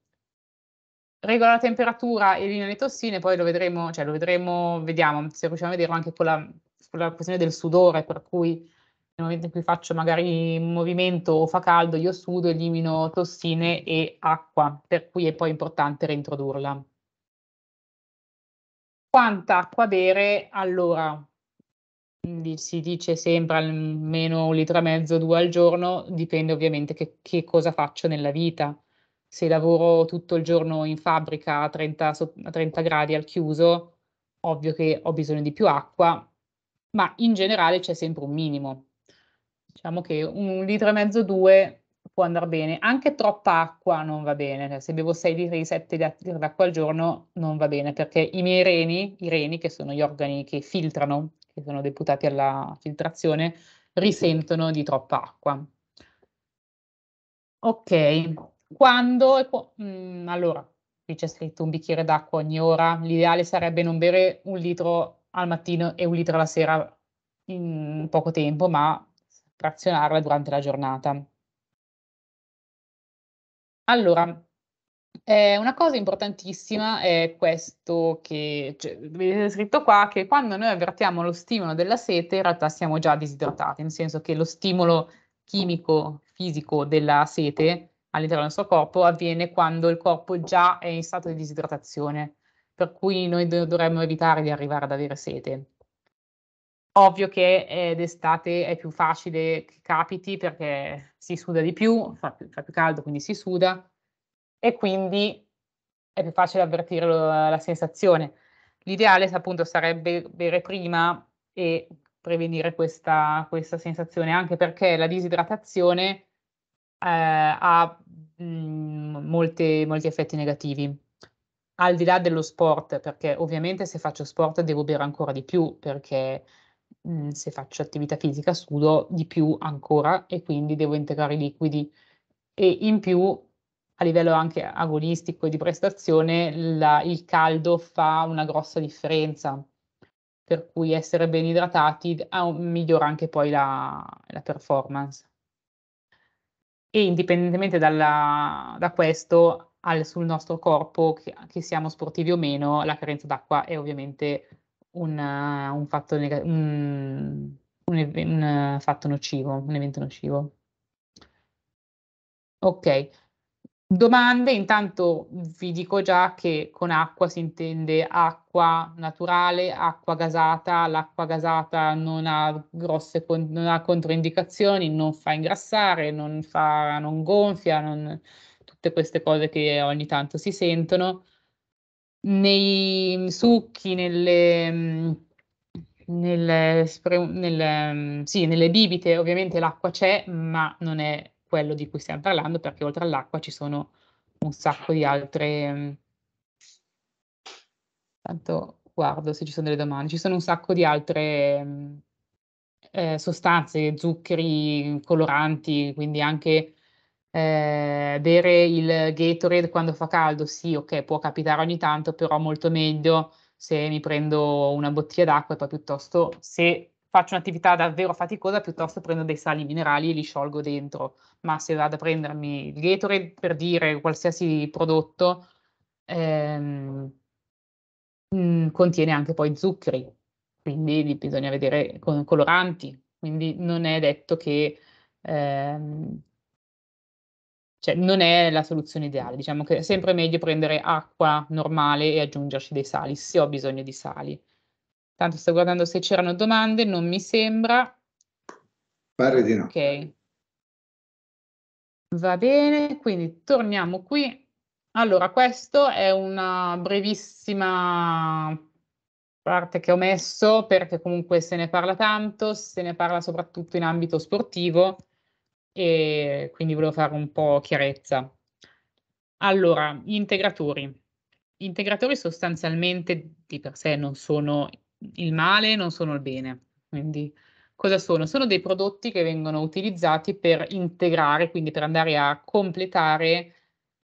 Speaker 4: Regola la temperatura, elimina le tossine, poi lo vedremo, cioè lo vedremo, vediamo se riusciamo a vederlo anche con la, con la questione del sudore, per cui nel momento in cui faccio magari un movimento o fa caldo, io sudo, elimino tossine e acqua, per cui è poi importante reintrodurla. Quanta acqua bere all'ora? si dice sempre almeno un litro e mezzo, due al giorno, dipende ovviamente che, che cosa faccio nella vita. Se lavoro tutto il giorno in fabbrica a 30, a 30 gradi al chiuso, ovvio che ho bisogno di più acqua, ma in generale c'è sempre un minimo. Diciamo che un litro e mezzo, due può andare bene. Anche troppa acqua non va bene. Cioè, se bevo 6 litri, 7 litri d'acqua al giorno non va bene perché i miei reni, i reni che sono gli organi che filtrano, che sono deputati alla filtrazione, risentono di troppa acqua. Ok, quando... Mh, mm, allora, qui c'è scritto un bicchiere d'acqua ogni ora. L'ideale sarebbe non bere un litro al mattino e un litro alla sera in poco tempo, ma frazionarla durante la giornata. Allora, eh, una cosa importantissima è questo che cioè, vedete scritto qua, che quando noi avvertiamo lo stimolo della sete in realtà siamo già disidratati, nel senso che lo stimolo chimico, fisico della sete all'interno del nostro corpo avviene quando il corpo già è in stato di disidratazione, per cui noi dovremmo evitare di arrivare ad avere sete. Ovvio che eh, d'estate è più facile che capiti perché si suda di più, fa più, fa più caldo, quindi si suda e quindi è più facile avvertire la, la sensazione. L'ideale appunto sarebbe bere prima e prevenire questa, questa sensazione, anche perché la disidratazione eh, ha mh, mm, molte, molti effetti negativi al di là dello sport, perché ovviamente se faccio sport devo bere ancora di più, perché Mhmm, se faccio attività fisica sudo di più ancora e quindi devo integrare i liquidi e in più a livello anche agonistico e di prestazione la, il caldo fa una grossa differenza per cui essere ben idratati ah, migliora anche poi la, la performance e indipendentemente dalla, da questo al, sul nostro corpo, che, che, siamo sportivi o meno, la carenza d'acqua è ovviamente un, un, fatto, neg- un, un eh, fatto nocivo, un evento nocivo. Ok, domande. Intanto vi dico già che con acqua si intende acqua naturale, acqua gasata. L'acqua gasata non ha grosse con- non ha controindicazioni, non fa ingrassare, non, fa, non gonfia, non... tutte queste cose che ogni tanto si sentono nei succhi, nelle, mm, nelle, nelle, mm, sì, nelle bibite ovviamente l'acqua c'è, ma non è quello di cui stiamo parlando perché oltre all'acqua ci sono un sacco di altre... Mm, tanto guardo se ci sono delle domande, ci sono un sacco di altre eh, sostanze, zuccheri, coloranti, quindi anche eh, bere il Gatorade quando fa caldo, sì, ok, può capitare ogni tanto, però molto meglio se mi prendo una bottiglia d'acqua e poi piuttosto se faccio un'attività davvero faticosa, piuttosto prendo dei sali minerali e li sciolgo dentro. Ma se vado a prendermi il Gatorade per dire qualsiasi prodotto, ehm, mh, mm, contiene anche poi zuccheri, quindi bisogna vedere con coloranti. Quindi non è detto che ehm, cioè, non è la soluzione ideale, diciamo che è sempre meglio prendere acqua normale e aggiungerci dei sali, se ho bisogno di sali. Tanto sto guardando se c'erano domande, non mi sembra. Pare di no. Ok. Va bene, quindi torniamo qui. Allora, questo è una brevissima parte che ho messo perché comunque se ne parla tanto, se ne parla soprattutto in ambito sportivo e quindi volevo fare un po' chiarezza. Allora, gli integratori. Gli integratori sostanzialmente di per sé non sono il male, non sono il bene. Quindi cosa sono? Sono dei prodotti che vengono utilizzati per integrare, quindi per andare a completare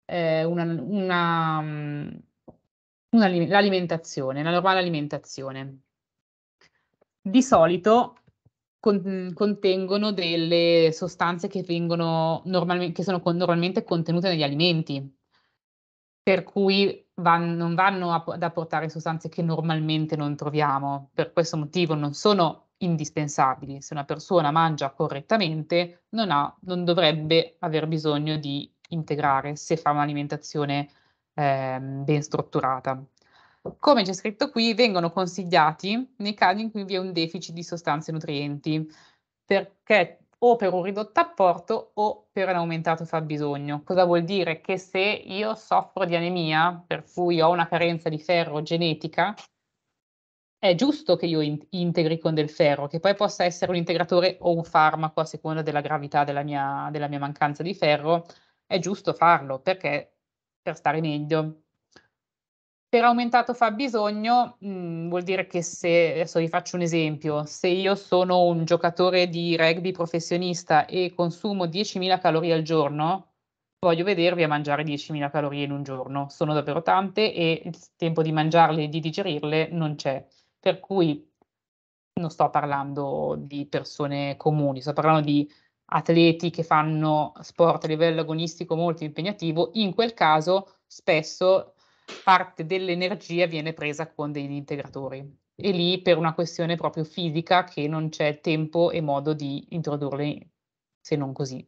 Speaker 4: eh, una, una, una, l'alimentazione, la normale alimentazione. Di solito con, contengono delle sostanze che, normalme, che sono con, normalmente contenute negli alimenti, per cui van, non vanno a, ad apportare sostanze che normalmente non troviamo. Per questo motivo non sono indispensabili. Se una persona mangia correttamente, non, ha, non dovrebbe aver bisogno di integrare se fa un'alimentazione eh, ben strutturata. Come c'è scritto qui, vengono consigliati nei casi in cui vi è un deficit di sostanze nutrienti, perché o per un ridotto apporto o per un aumentato fabbisogno. Cosa vuol dire? Che se io soffro di anemia, per cui ho una carenza di ferro genetica, è giusto che io integri con del ferro, che poi possa essere un integratore o un farmaco a seconda della gravità della mia, della mia mancanza di ferro, è giusto farlo perché per stare meglio per aumentato fabbisogno mh, mm, vuol dire che se, adesso vi faccio un esempio, se io sono un giocatore di rugby professionista e consumo 10.000 calorie al giorno, voglio vedervi a mangiare 10.000 calorie in un giorno, sono davvero tante e il tempo di mangiarle e di digerirle non c'è, per cui non sto parlando di persone comuni, sto parlando di atleti che fanno sport a livello agonistico molto impegnativo, in quel caso spesso parte dell'energia viene presa con degli integratori e lì per una questione proprio fisica che non c'è tempo e modo di introdurli se non così.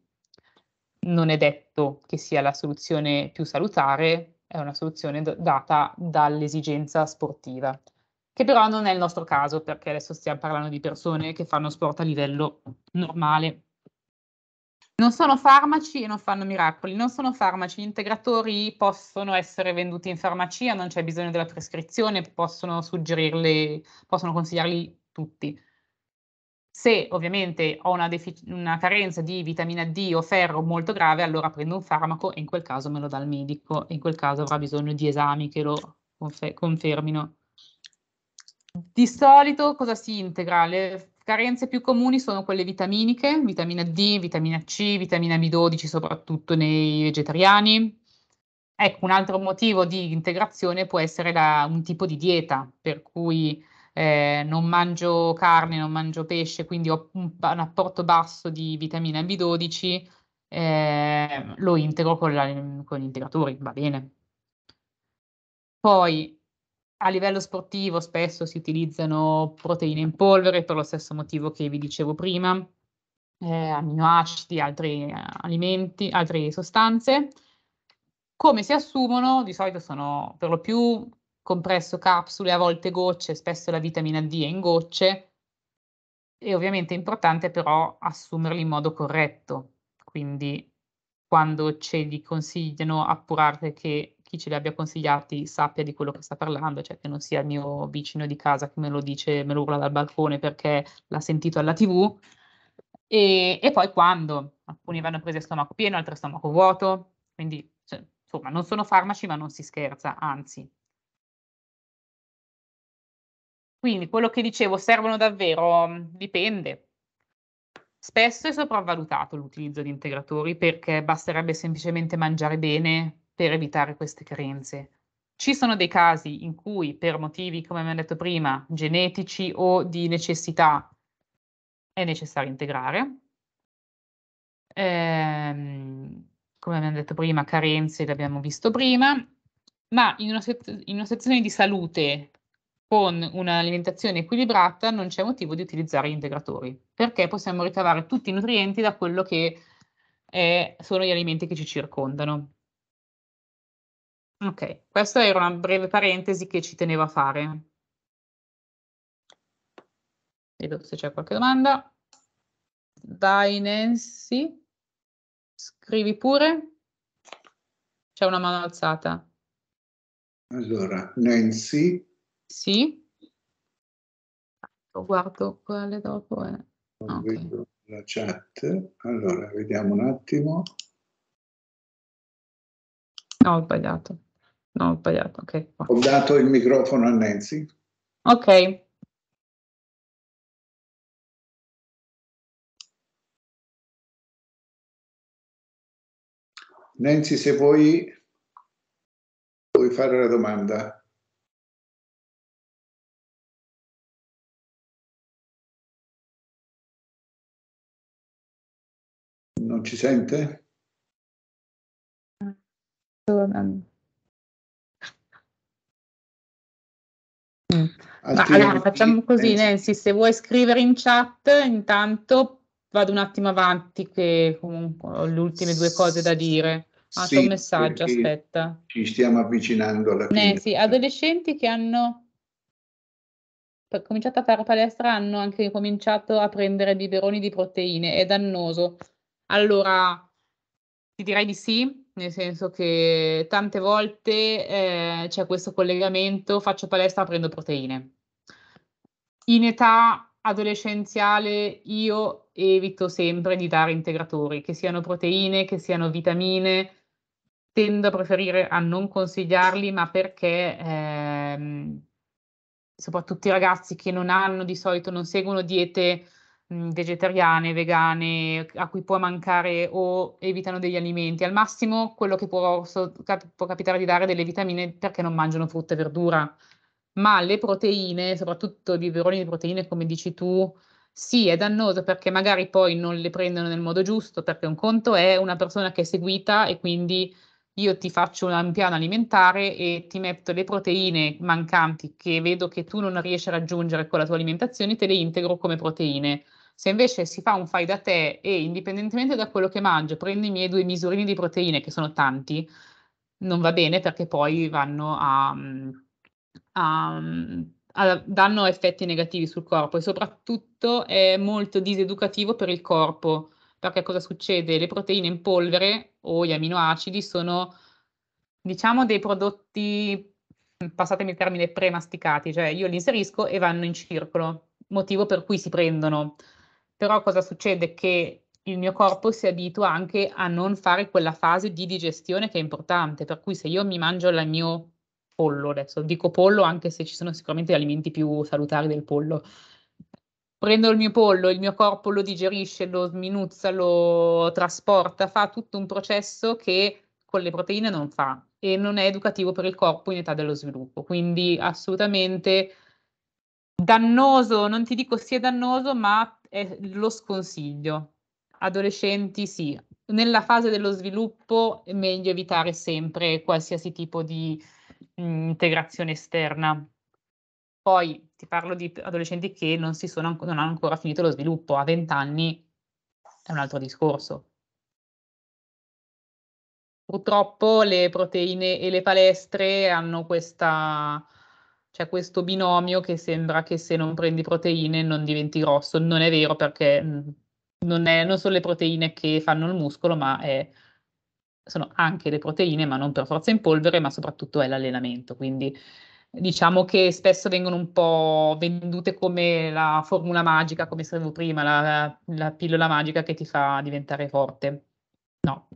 Speaker 4: Non è detto che sia la soluzione più salutare, è una soluzione d- data dall'esigenza sportiva, che però non è il nostro caso perché adesso stiamo parlando di persone che fanno sport a livello normale non sono farmaci e non fanno miracoli, non sono farmaci, gli integratori possono essere venduti in farmacia, non c'è bisogno della prescrizione, possono suggerirli, possono consigliarli tutti. Se ovviamente ho una, defic- una, carenza di vitamina D o ferro molto grave, allora prendo un farmaco e in quel caso me lo dà il medico, in quel caso avrà bisogno di esami che lo confer- confermino. Di solito cosa si integra? Le Carenze più comuni sono quelle vitaminiche, vitamina D, vitamina C, vitamina B12 soprattutto nei vegetariani. Ecco, un altro motivo di integrazione può essere la, un tipo di dieta, per cui eh, non mangio carne, non mangio pesce, quindi ho un, un apporto basso di vitamina B12, eh, lo integro con, la, con gli integratori, va bene. Poi a livello sportivo spesso si utilizzano proteine in polvere per lo stesso motivo che vi dicevo prima, eh, aminoacidi, altri eh, alimenti, altre sostanze. Come si assumono? Di solito sono per lo più compresso capsule, a volte gocce, spesso la vitamina D è in gocce e ovviamente è importante però assumerli in modo corretto, quindi quando ce li consigliano appurate che chi ce li abbia consigliati sappia di quello che sta parlando, cioè che non sia il mio vicino di casa che me lo dice, me lo urla dal balcone perché l'ha sentito alla tv. E, e poi quando alcuni vanno presi a stomaco pieno, altri a stomaco vuoto, quindi cioè, insomma non sono farmaci ma non si scherza, anzi. Quindi quello che dicevo, servono davvero? Dipende, Spesso è sopravvalutato l'utilizzo di integratori perché basterebbe semplicemente mangiare bene, per evitare queste carenze. Ci sono dei casi in cui per motivi, come abbiamo detto prima, genetici o di necessità è necessario integrare. Ehm, come abbiamo detto prima, carenze le abbiamo visto prima, ma in una, in una situazione di salute con un'alimentazione equilibrata non c'è motivo di utilizzare gli integratori, perché possiamo ricavare tutti i nutrienti da quello che è, sono gli alimenti che ci circondano. Ok, questa era una breve parentesi che ci tenevo a fare. Vedo se c'è qualche domanda. Dai Nancy, scrivi pure. C'è una mano alzata.
Speaker 1: Allora, Nancy.
Speaker 4: Sì. Guardo quale dopo è.
Speaker 1: Ah, okay. Vedo la chat. Allora, vediamo un attimo. No, ah, ho sbagliato. No, ho sbagliato. Okay, Ho dato il microfono a Nancy. Ok. Nancy, se vuoi, vuoi fare la domanda. Non ci sente? Sto andando. Mm.
Speaker 4: allora, facciamo così, pensi... Nancy, se vuoi scrivere in chat, intanto vado un attimo avanti che comunque ho le ultime due cose da dire.
Speaker 2: Ah, sì, un messaggio,
Speaker 4: aspetta. Ci
Speaker 3: stiamo avvicinando alla fine.
Speaker 4: Nancy, adolescenti che hanno cominciato a fare palestra hanno anche cominciato a prendere biberoni di proteine, è dannoso. Allora, ti direi di sì, nel senso che tante volte eh, c'è questo collegamento, faccio palestra, prendo proteine. In età adolescenziale io evito sempre di dare integratori, che siano proteine, che siano vitamine, tendo a preferire a non consigliarli, ma perché ehm, soprattutto i ragazzi che non hanno di solito, non seguono diete Mhmm, vegetariane, vegane, a cui può mancare o evitano degli alimenti. Al massimo quello che può, può capitare di dare delle vitamine perché non mangiano frutta e verdura. Ma le proteine, soprattutto i biberoni di proteine, come dici tu, sì, è dannoso perché magari poi non le prendono nel modo giusto, perché un conto è una persona che è seguita e quindi io ti faccio un piano alimentare e ti metto le proteine mancanti che vedo che tu non riesci a raggiungere con la tua alimentazione, te le integro come proteine. Se invece si fa un fai da te e indipendentemente da quello che mangio, prendo i miei due misurini di proteine, che sono tanti, non va bene perché poi vanno a, a, a danno effetti negativi sul corpo e soprattutto è molto diseducativo per il corpo. Perché cosa succede? Le proteine in polvere o gli aminoacidi sono, diciamo, dei prodotti, passatemi il termine, premasticati, cioè io li inserisco e vanno in circolo motivo per cui si prendono però cosa succede? Che il mio corpo si abitua anche a non fare quella fase di digestione che è importante, per cui se io mi mangio il mio pollo, adesso dico pollo anche se ci sono sicuramente alimenti più salutari del pollo, prendo il mio pollo, il mio corpo lo digerisce, lo sminuzza, lo trasporta, fa tutto un processo che con le proteine non fa e non è educativo per il corpo in età dello sviluppo, quindi assolutamente dannoso, non ti dico sia dannoso, ma eh, lo sconsiglio. Adolescenti sì, nella fase dello sviluppo è meglio evitare sempre qualsiasi tipo di mh, mm, integrazione esterna. Poi ti parlo di adolescenti che non, si sono, non hanno ancora finito lo sviluppo, a 20 anni è un altro discorso. Purtroppo le proteine e le palestre hanno questa c'è questo binomio che sembra che se non prendi proteine non diventi grosso. Non è vero perché mm, non, è, non sono le proteine che fanno il muscolo, ma è, sono anche le proteine, ma non per forza in polvere, ma soprattutto è l'allenamento. Quindi diciamo che spesso vengono un po' vendute come la formula magica, come sapevo prima, la, la pillola magica che ti fa diventare forte. No.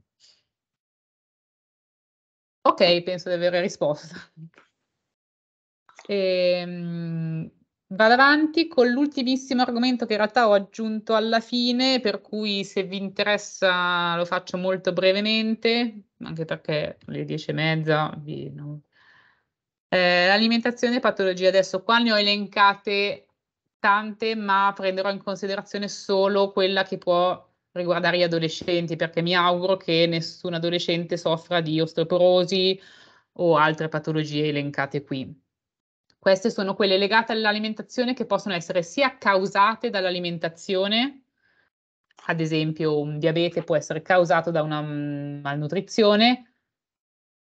Speaker 4: Ok, penso di aver risposto. Ehm, vado avanti con l'ultimissimo argomento che in realtà ho aggiunto alla fine, per cui se vi interessa lo faccio molto brevemente, anche perché alle dieci e mezza vi, no. eh, l'alimentazione e patologie. adesso qua ne ho elencate tante, ma prenderò in considerazione solo quella che può riguardare gli adolescenti, perché mi auguro che nessun adolescente soffra di osteoporosi o altre patologie elencate qui. Queste sono quelle legate all'alimentazione che possono essere sia causate dall'alimentazione, ad esempio un diabete può essere causato da una mm, malnutrizione,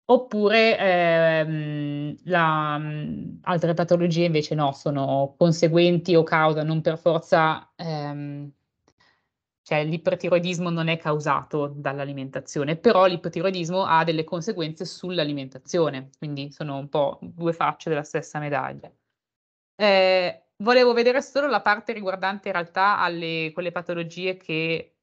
Speaker 4: oppure ehm, la, mm, altre patologie invece no, sono conseguenti o causa non per forza ehm, cioè l'ipertiroidismo non è causato dall'alimentazione, però l'ipertiroidismo ha delle conseguenze sull'alimentazione, quindi sono un po' due facce della stessa medaglia. Eh, volevo vedere solo la parte riguardante in realtà alle, quelle patologie che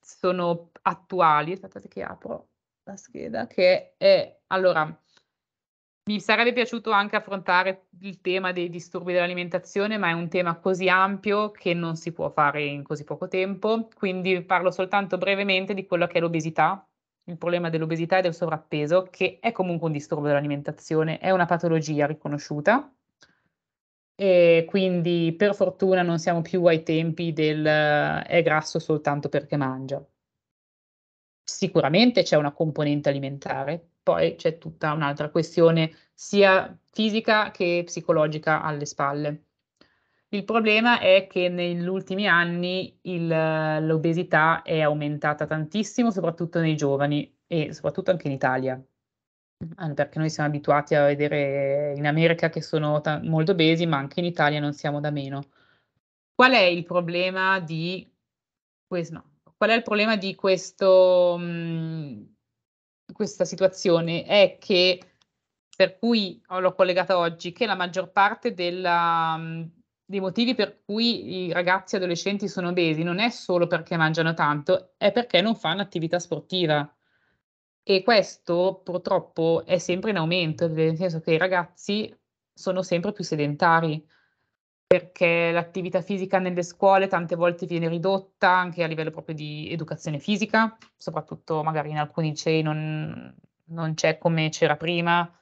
Speaker 4: sono attuali, aspettate che apro la scheda, che è, allora, mi sarebbe piaciuto anche affrontare il tema dei disturbi dell'alimentazione, ma è un tema così ampio che non si può fare in così poco tempo, quindi parlo soltanto brevemente di quello che è l'obesità, il problema dell'obesità e del sovrappeso, che è comunque un disturbo dell'alimentazione, è una patologia riconosciuta. E quindi per fortuna non siamo più ai tempi del è grasso soltanto perché mangia. Sicuramente c'è una componente alimentare, poi c'è tutta un'altra questione sia fisica che psicologica alle spalle. Il problema è che negli ultimi anni il, l'obesità è aumentata tantissimo, soprattutto nei giovani e soprattutto anche in Italia, perché noi siamo abituati a vedere in America che sono t- molto obesi, ma anche in Italia non siamo da meno. Qual è il problema di questo? No, Qual è il problema di questo, mh, mhmm, questa situazione? È che, per cui l'ho collegata oggi, che la maggior parte della, mh, mhmm, dei motivi per cui i ragazzi adolescenti sono obesi non è solo perché mangiano tanto, è perché non fanno attività sportiva. E questo purtroppo è sempre in aumento, nel senso che i ragazzi sono sempre più sedentari perché l'attività fisica nelle scuole tante volte viene ridotta anche a livello proprio di educazione fisica, soprattutto magari in alcuni licei non, non c'è come c'era prima.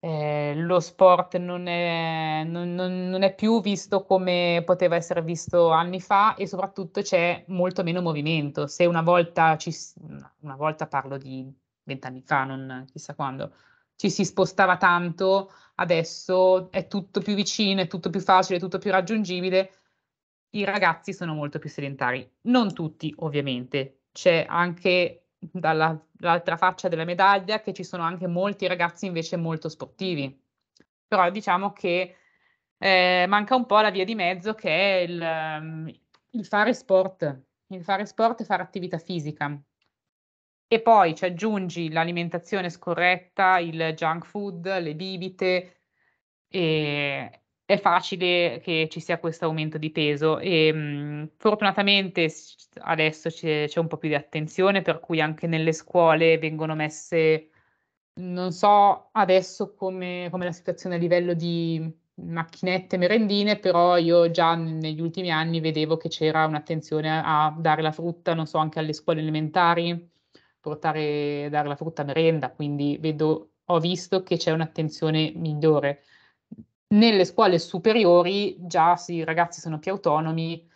Speaker 4: Eh, lo sport non è, non, non, non è, più visto come poteva essere visto anni fa e soprattutto c'è molto meno movimento. Se una volta, ci, una volta parlo di vent'anni fa, non chissà quando, ci si spostava tanto, adesso è tutto più vicino, è tutto più facile, è tutto più raggiungibile. I ragazzi sono molto più sedentari, non tutti ovviamente, c'è anche dall'altra faccia della medaglia che ci sono anche molti ragazzi invece molto sportivi, però diciamo che eh, manca un po' la via di mezzo che è il, ehm, il fare sport, il fare sport e fare attività fisica, e poi ci aggiungi l'alimentazione scorretta, il junk food, le bibite, e è facile che ci sia questo aumento di peso. E, ehm, mh, fortunatamente adesso c'è, c'è un po' più di attenzione, per cui anche nelle scuole vengono messe non so adesso come, come, la situazione a livello di macchinette merendine, però io già negli ultimi anni vedevo che c'era un'attenzione a, a dare la frutta, non so, anche alle scuole elementari, portare, dare la frutta a merenda, quindi vedo, ho visto che c'è un'attenzione migliore. Nelle scuole superiori già sì, i ragazzi sono più autonomi,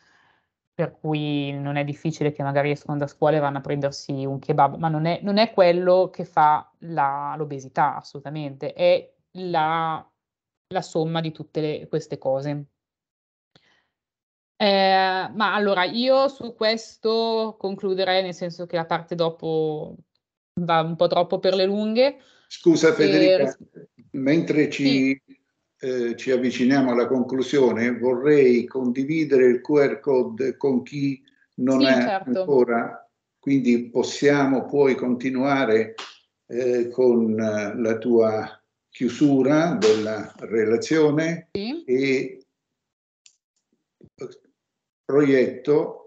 Speaker 4: per cui non è difficile che magari escono da scuola e vanno a prendersi un kebab, ma non è, non è quello che fa la, l'obesità assolutamente, è la, la somma di tutte le, queste cose. Eh, ma allora io su questo concluderei, nel senso che la parte dopo va un po' troppo per le lunghe. Scusa Federica, e...
Speaker 3: mentre ci, sì. eh, ci, avviciniamo alla conclusione, vorrei condividere il QR code con chi non sì, è certo. ancora, quindi possiamo, puoi continuare eh, con eh, la tua chiusura della relazione
Speaker 1: sì. e proietto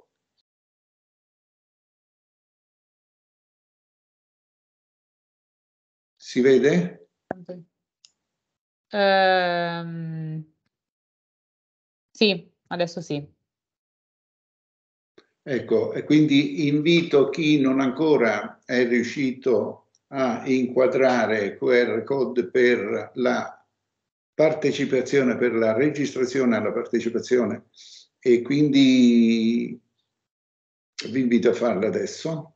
Speaker 1: Si vede? Um,
Speaker 4: sì, adesso sì.
Speaker 3: Ecco, e quindi invito chi non ancora è riuscito a inquadrare QR code per la partecipazione, per la registrazione alla partecipazione e quindi
Speaker 1: vi invito a farla adesso.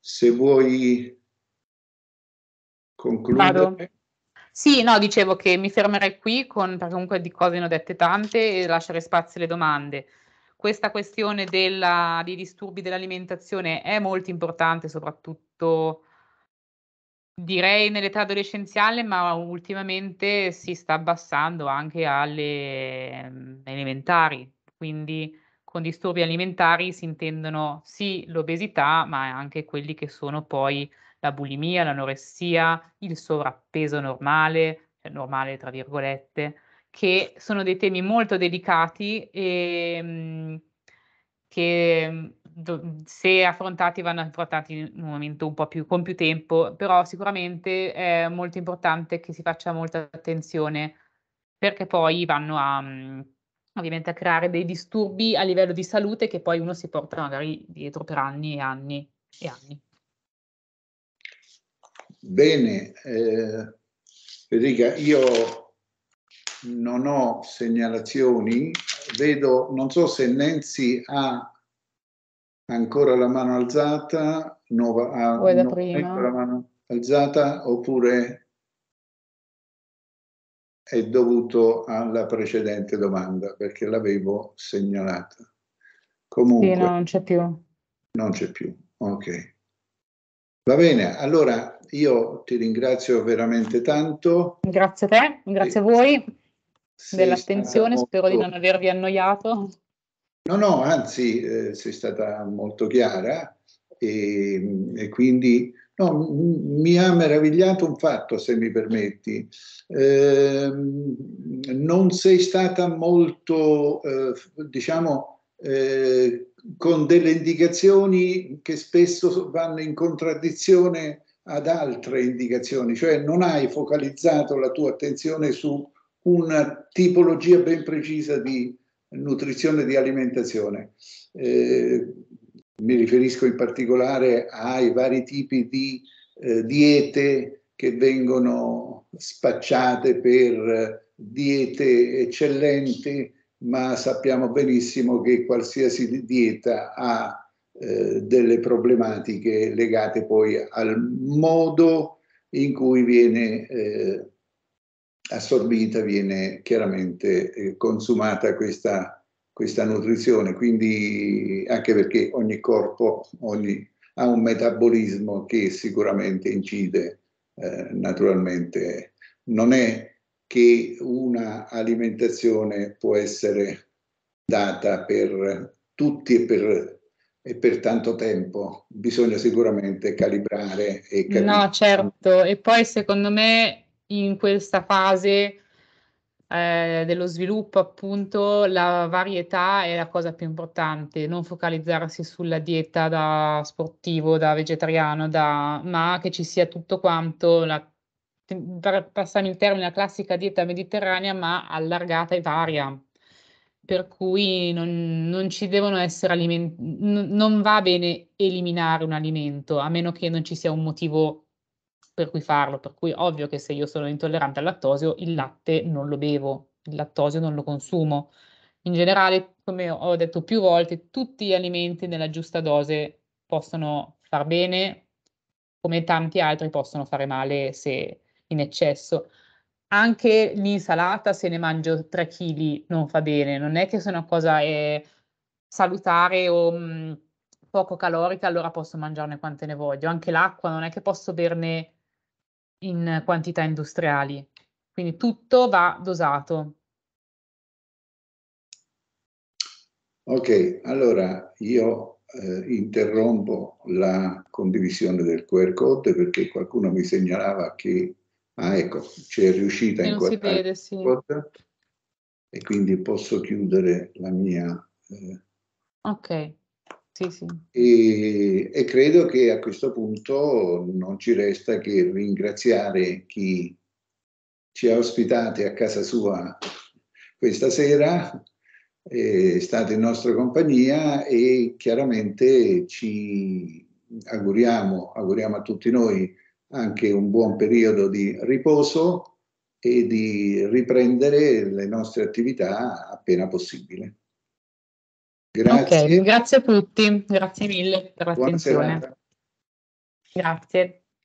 Speaker 1: Se vuoi concludere.
Speaker 3: Vado.
Speaker 4: Sì, no, dicevo che mi fermerei qui con, perché comunque di cose ne ho dette tante e lasciare spazio alle domande. Questa questione della, dei disturbi dell'alimentazione è molto importante, soprattutto Direi nell'età adolescenziale, ma ultimamente si sta abbassando anche alle ehm, elementari, quindi con disturbi alimentari si intendono sì l'obesità, ma anche quelli che sono poi la bulimia, l'anoressia, il sovrappeso normale, cioè normale tra virgolette, che sono dei temi molto delicati e ehm, che se affrontati vanno affrontati in un momento un po' più con più tempo, però sicuramente è molto importante che si faccia molta attenzione perché poi vanno a mm, ovviamente a creare dei disturbi a livello di salute che poi uno si porta magari dietro per anni e anni e anni.
Speaker 3: Bene, eh, Federica, io non ho segnalazioni, vedo, non so se Nancy ha ancora la mano alzata, nuova, ah, o da no, prima? Ecco la mano alzata oppure è dovuto alla precedente domanda perché l'avevo segnalata. Comunque, sì, no, non
Speaker 4: c'è più. Non c'è più,
Speaker 3: ok. Va bene, allora io ti ringrazio veramente tanto.
Speaker 4: Grazie a te, grazie e, a voi
Speaker 3: dell'attenzione, spero molto... di non
Speaker 4: avervi annoiato.
Speaker 3: No, no, anzi, eh, sei stata molto chiara e, e quindi no, m- mi ha meravigliato un fatto, se mi permetti. Eh, non sei stata molto, eh, diciamo, eh, con delle indicazioni che spesso vanno in contraddizione ad altre indicazioni, cioè non hai focalizzato la tua attenzione su una tipologia ben precisa di, nutrizione e di alimentazione. Eh, mi riferisco in particolare ai vari tipi di eh, diete che vengono spacciate per eh, diete eccellenti, ma sappiamo benissimo che qualsiasi dieta ha eh, delle problematiche legate poi al modo in cui viene eh, assorbita viene chiaramente eh, consumata questa, questa, nutrizione, quindi anche perché ogni corpo ogni, ha un metabolismo che sicuramente incide eh, naturalmente. Non è che una alimentazione può essere data per tutti e per, e per tanto tempo, bisogna sicuramente calibrare
Speaker 4: e capire. No, certo, e poi secondo me in questa fase eh, dello sviluppo, appunto, la varietà è la cosa più importante, non focalizzarsi sulla dieta da sportivo, da vegetariano, da, ma che ci sia tutto quanto, la, per passare il termine, la classica dieta mediterranea, ma allargata e varia per cui non, non, ci devono essere alimenti, n- non va bene eliminare un alimento, a meno che non ci sia un motivo per cui farlo, per cui ovvio che se io sono intollerante al lattosio, il latte non lo bevo, il lattosio non lo consumo. In generale, come ho detto più volte, tutti gli alimenti nella giusta dose possono far bene, come tanti altri possono fare male se in eccesso. Anche l'insalata, se ne mangio 3 kg, non fa bene, non è che se una cosa è salutare o mh, mm, poco calorica, allora posso mangiarne quante ne voglio. Anche l'acqua non è che posso berne in quantità industriali. Quindi tutto va dosato.
Speaker 3: Ok, allora io eh, interrompo la condivisione del QR code perché qualcuno mi segnalava che, ah ecco, c'è riuscita in quattro sì. e quindi posso chiudere la mia... Eh,
Speaker 4: ok. Sì, sì.
Speaker 3: E, e, credo che a questo punto non ci resta che ringraziare chi ci ha ospitati a casa sua questa sera, è stata in nostra compagnia e chiaramente ci auguriamo, auguriamo a tutti noi anche un buon periodo di riposo e di riprendere le nostre attività appena
Speaker 1: possibile.
Speaker 3: Grazie.
Speaker 4: Ok, grazie a tutti, grazie mille per
Speaker 1: l'attenzione. Grazie.